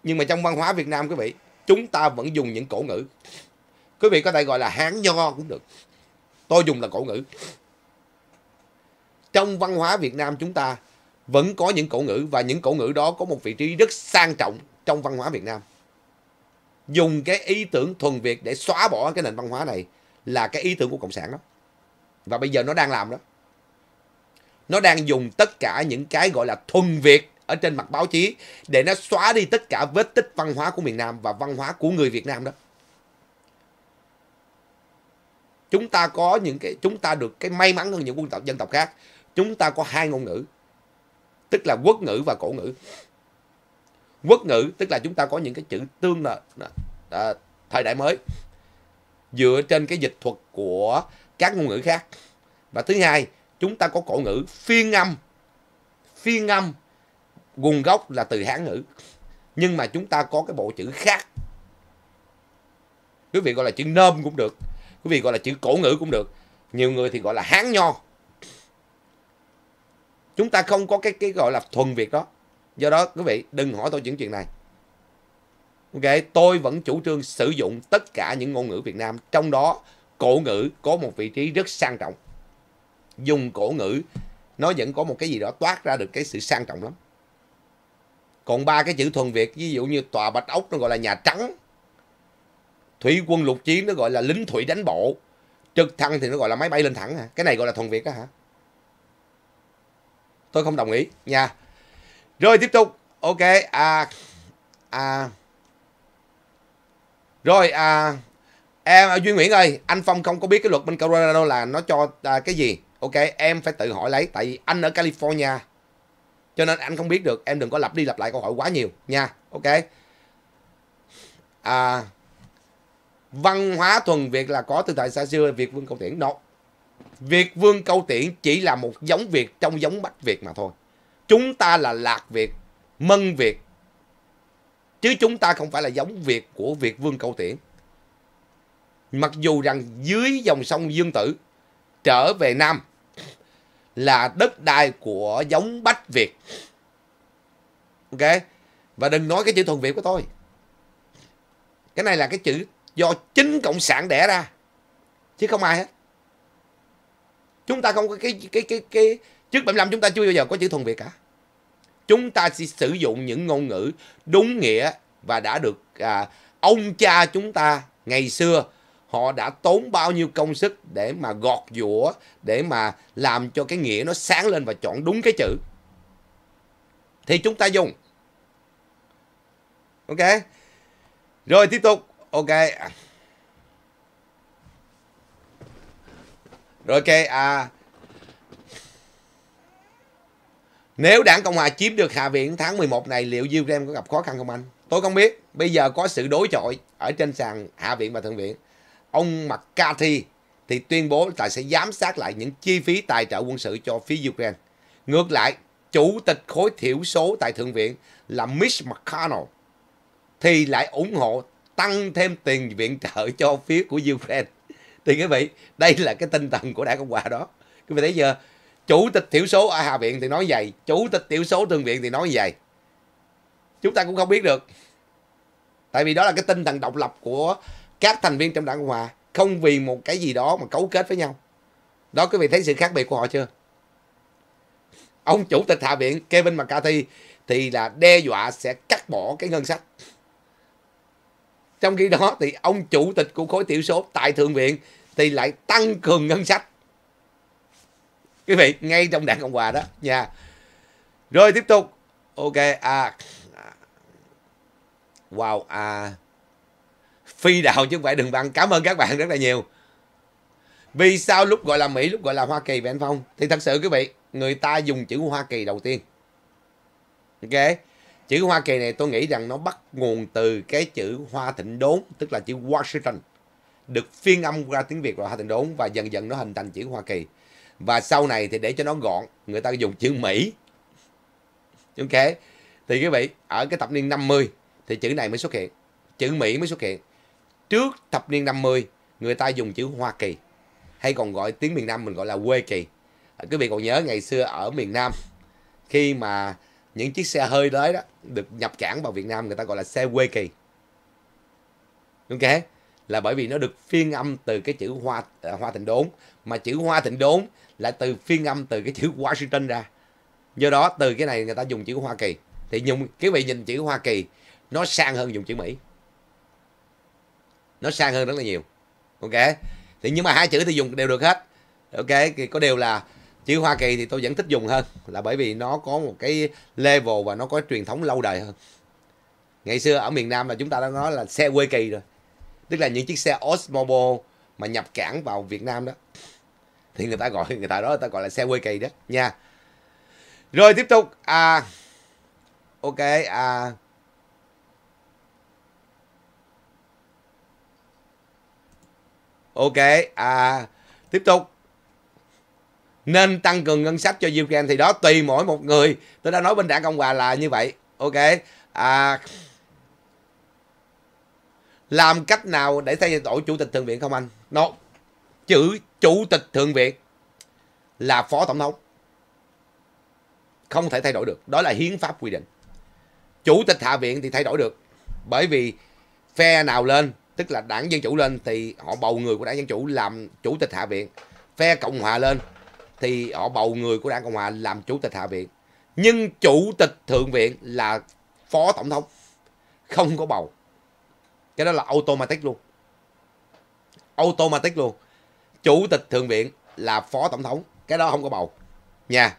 Nhưng mà trong văn hóa Việt Nam quý vị, chúng ta vẫn dùng những cổ ngữ. Quý vị có thể gọi là Hán nho cũng được. Tôi dùng là cổ ngữ. Trong văn hóa Việt Nam chúng ta vẫn có những cổ ngữ và những cổ ngữ đó có một vị trí rất sang trọng trong văn hóa Việt Nam. Dùng cái ý tưởng thuần Việt để xóa bỏ cái nền văn hóa này là cái ý tưởng của Cộng sản đó. Và bây giờ nó đang làm đó nó đang dùng tất cả những cái gọi là thuần việt ở trên mặt báo chí để nó xóa đi tất cả vết tích văn hóa của miền Nam và văn hóa của người Việt Nam đó. Chúng ta có những cái chúng ta được cái may mắn hơn những quân tộc dân tộc khác. Chúng ta có hai ngôn ngữ. Tức là quốc ngữ và cổ ngữ. Quốc ngữ tức là chúng ta có những cái chữ tương là à, thời đại mới dựa trên cái dịch thuật của các ngôn ngữ khác. Và thứ hai chúng ta có cổ ngữ phiên âm phiên âm nguồn gốc là từ hán ngữ nhưng mà chúng ta có cái bộ chữ khác quý vị gọi là chữ nôm cũng được quý vị gọi là chữ cổ ngữ cũng được nhiều người thì gọi là hán nho chúng ta không có cái cái gọi là thuần việt đó do đó quý vị đừng hỏi tôi những chuyện này ok tôi vẫn chủ trương sử dụng tất cả những ngôn ngữ việt nam trong đó cổ ngữ có một vị trí rất sang trọng dùng cổ ngữ nó vẫn có một cái gì đó toát ra được cái sự sang trọng lắm còn ba cái chữ thuần việt ví dụ như tòa bạch ốc nó gọi là nhà trắng thủy quân lục chiến nó gọi là lính thủy đánh bộ trực thăng thì nó gọi là máy bay lên thẳng hả cái này gọi là thuần việt đó hả tôi không đồng ý nha rồi tiếp tục ok à à rồi à em à, Duy Nguyễn ơi, anh Phong không có biết cái luật bên Colorado là nó cho à, cái gì? ok em phải tự hỏi lấy tại vì anh ở california cho nên anh không biết được em đừng có lặp đi lặp lại câu hỏi quá nhiều nha ok à, văn hóa thuần việt là có từ thời xa xưa việt vương câu tiễn đâu việt vương câu tiễn chỉ là một giống việt trong giống bách việt mà thôi chúng ta là lạc việt mân việt chứ chúng ta không phải là giống việt của việt vương câu tiễn mặc dù rằng dưới dòng sông dương tử trở về Nam là đất đai của giống Bách Việt. Ok? Và đừng nói cái chữ thuần Việt của tôi. Cái này là cái chữ do chính cộng sản đẻ ra chứ không ai hết. Chúng ta không có cái cái cái cái trước 75 chúng ta chưa bao giờ có chữ thuần Việt cả. Chúng ta chỉ sử dụng những ngôn ngữ đúng nghĩa và đã được à, ông cha chúng ta ngày xưa họ đã tốn bao nhiêu công sức để mà gọt giũa để mà làm cho cái nghĩa nó sáng lên và chọn đúng cái chữ thì chúng ta dùng ok rồi tiếp tục ok rồi ok à nếu đảng cộng hòa chiếm được hạ viện tháng 11 này liệu Diêu có gặp khó khăn không anh tôi không biết bây giờ có sự đối chọi ở trên sàn hạ viện và thượng viện ông McCarthy thì tuyên bố là sẽ giám sát lại những chi phí tài trợ quân sự cho phía Ukraine. Ngược lại, chủ tịch khối thiểu số tại Thượng viện là Mitch McConnell thì lại ủng hộ tăng thêm tiền viện trợ cho phía của Ukraine. Thì quý vị, đây là cái tinh thần của Đảng Cộng hòa đó. Quý vị thấy giờ chủ tịch thiểu số ở Hạ viện thì nói vậy, chủ tịch thiểu số Thượng viện thì nói vậy. Chúng ta cũng không biết được. Tại vì đó là cái tinh thần độc lập của các thành viên trong đảng cộng hòa không vì một cái gì đó mà cấu kết với nhau đó quý vị thấy sự khác biệt của họ chưa ông chủ tịch hạ viện kevin mccarthy thì là đe dọa sẽ cắt bỏ cái ngân sách trong khi đó thì ông chủ tịch của khối tiểu số tại thượng viện thì lại tăng cường ngân sách quý vị ngay trong đảng cộng hòa đó nha rồi tiếp tục ok à wow à phi đạo chứ không phải đường băng cảm ơn các bạn rất là nhiều vì sao lúc gọi là mỹ lúc gọi là hoa kỳ vậy anh phong thì thật sự quý vị người ta dùng chữ hoa kỳ đầu tiên ok chữ hoa kỳ này tôi nghĩ rằng nó bắt nguồn từ cái chữ hoa thịnh đốn tức là chữ washington được phiên âm ra tiếng việt là hoa thịnh đốn và dần dần nó hình thành chữ hoa kỳ và sau này thì để cho nó gọn người ta dùng chữ mỹ ok thì quý vị ở cái thập niên 50 thì chữ này mới xuất hiện chữ mỹ mới xuất hiện trước thập niên 50 người ta dùng chữ Hoa Kỳ hay còn gọi tiếng miền Nam mình gọi là quê kỳ. À, quý vị còn nhớ ngày xưa ở miền Nam khi mà những chiếc xe hơi đấy đó được nhập cảng vào Việt Nam người ta gọi là xe quê kỳ. Đúng okay. kế là bởi vì nó được phiên âm từ cái chữ hoa à, hoa thịnh đốn mà chữ hoa thịnh đốn là từ phiên âm từ cái chữ Washington ra. Do đó từ cái này người ta dùng chữ Hoa Kỳ thì dùng quý vị nhìn chữ Hoa Kỳ nó sang hơn dùng chữ Mỹ nó sang hơn rất là nhiều ok thì nhưng mà hai chữ thì dùng đều được hết ok thì có điều là chữ hoa kỳ thì tôi vẫn thích dùng hơn là bởi vì nó có một cái level và nó có truyền thống lâu đời hơn ngày xưa ở miền nam là chúng ta đã nói là xe quê kỳ rồi tức là những chiếc xe osmobo mà nhập cảng vào việt nam đó thì người ta gọi người ta đó người ta gọi là xe quê kỳ đó nha rồi tiếp tục à ok à ok à tiếp tục nên tăng cường ngân sách cho Ukraine thì đó tùy mỗi một người tôi đã nói bên đảng Cộng hòa là như vậy ok à làm cách nào để xây tổ chủ tịch thượng viện không anh nó chữ chủ tịch thượng viện là phó tổng thống không thể thay đổi được đó là hiến pháp quy định chủ tịch hạ viện thì thay đổi được bởi vì phe nào lên tức là đảng dân chủ lên thì họ bầu người của đảng dân chủ làm chủ tịch hạ viện phe cộng hòa lên thì họ bầu người của đảng cộng hòa làm chủ tịch hạ viện nhưng chủ tịch thượng viện là phó tổng thống không có bầu cái đó là automatic luôn automatic luôn chủ tịch thượng viện là phó tổng thống cái đó không có bầu nha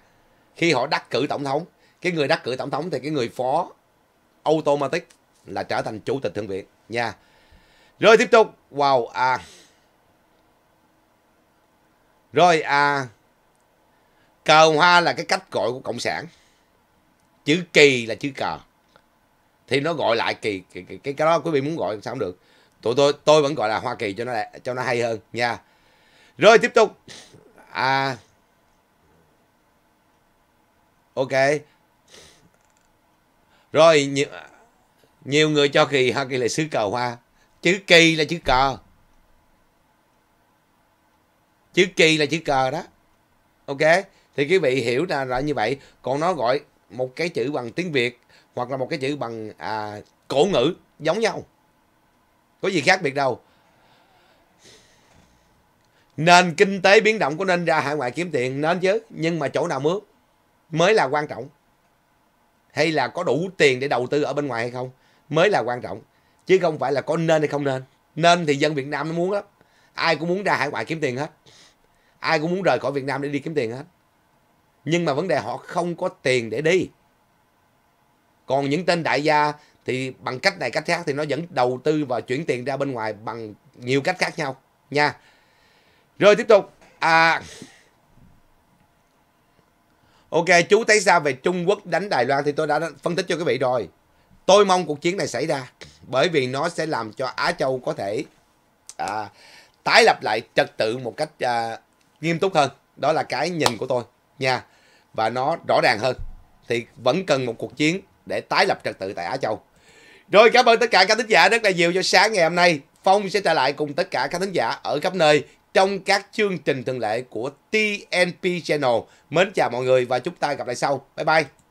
khi họ đắc cử tổng thống cái người đắc cử tổng thống thì cái người phó automatic là trở thành chủ tịch thượng viện nha rồi tiếp tục. Wow. À. Rồi à. Cờ hoa là cái cách gọi của Cộng sản. Chữ kỳ là chữ cờ. Thì nó gọi lại kỳ. Cái, cái, cái đó quý vị muốn gọi sao cũng được. Tụi tôi tôi vẫn gọi là Hoa Kỳ cho nó cho nó hay hơn nha. Rồi tiếp tục. À. Ok. Rồi nhiều, nhiều người cho kỳ Hoa Kỳ là xứ cờ hoa chữ kỳ là chữ cờ chữ kỳ là chữ cờ đó ok thì quý vị hiểu là, là như vậy còn nó gọi một cái chữ bằng tiếng việt hoặc là một cái chữ bằng à, cổ ngữ giống nhau có gì khác biệt đâu nền kinh tế biến động có nên ra hải ngoại kiếm tiền nên chứ nhưng mà chỗ nào mướn mới là quan trọng hay là có đủ tiền để đầu tư ở bên ngoài hay không mới là quan trọng chứ không phải là có nên hay không nên nên thì dân việt nam nó muốn lắm ai cũng muốn ra hải ngoại kiếm tiền hết ai cũng muốn rời khỏi việt nam để đi kiếm tiền hết nhưng mà vấn đề họ không có tiền để đi còn những tên đại gia thì bằng cách này cách khác thì nó vẫn đầu tư và chuyển tiền ra bên ngoài bằng nhiều cách khác nhau nha rồi tiếp tục à ok chú thấy sao về trung quốc đánh đài loan thì tôi đã phân tích cho quý vị rồi tôi mong cuộc chiến này xảy ra bởi vì nó sẽ làm cho Á Châu có thể à, tái lập lại trật tự một cách à, nghiêm túc hơn đó là cái nhìn của tôi nha và nó rõ ràng hơn thì vẫn cần một cuộc chiến để tái lập trật tự tại Á Châu rồi cảm ơn tất cả các thính giả rất là nhiều cho sáng ngày hôm nay Phong sẽ trở lại cùng tất cả các thính giả ở khắp nơi trong các chương trình thường lệ của TNP Channel. Mến chào mọi người và chúng ta gặp lại sau. Bye bye.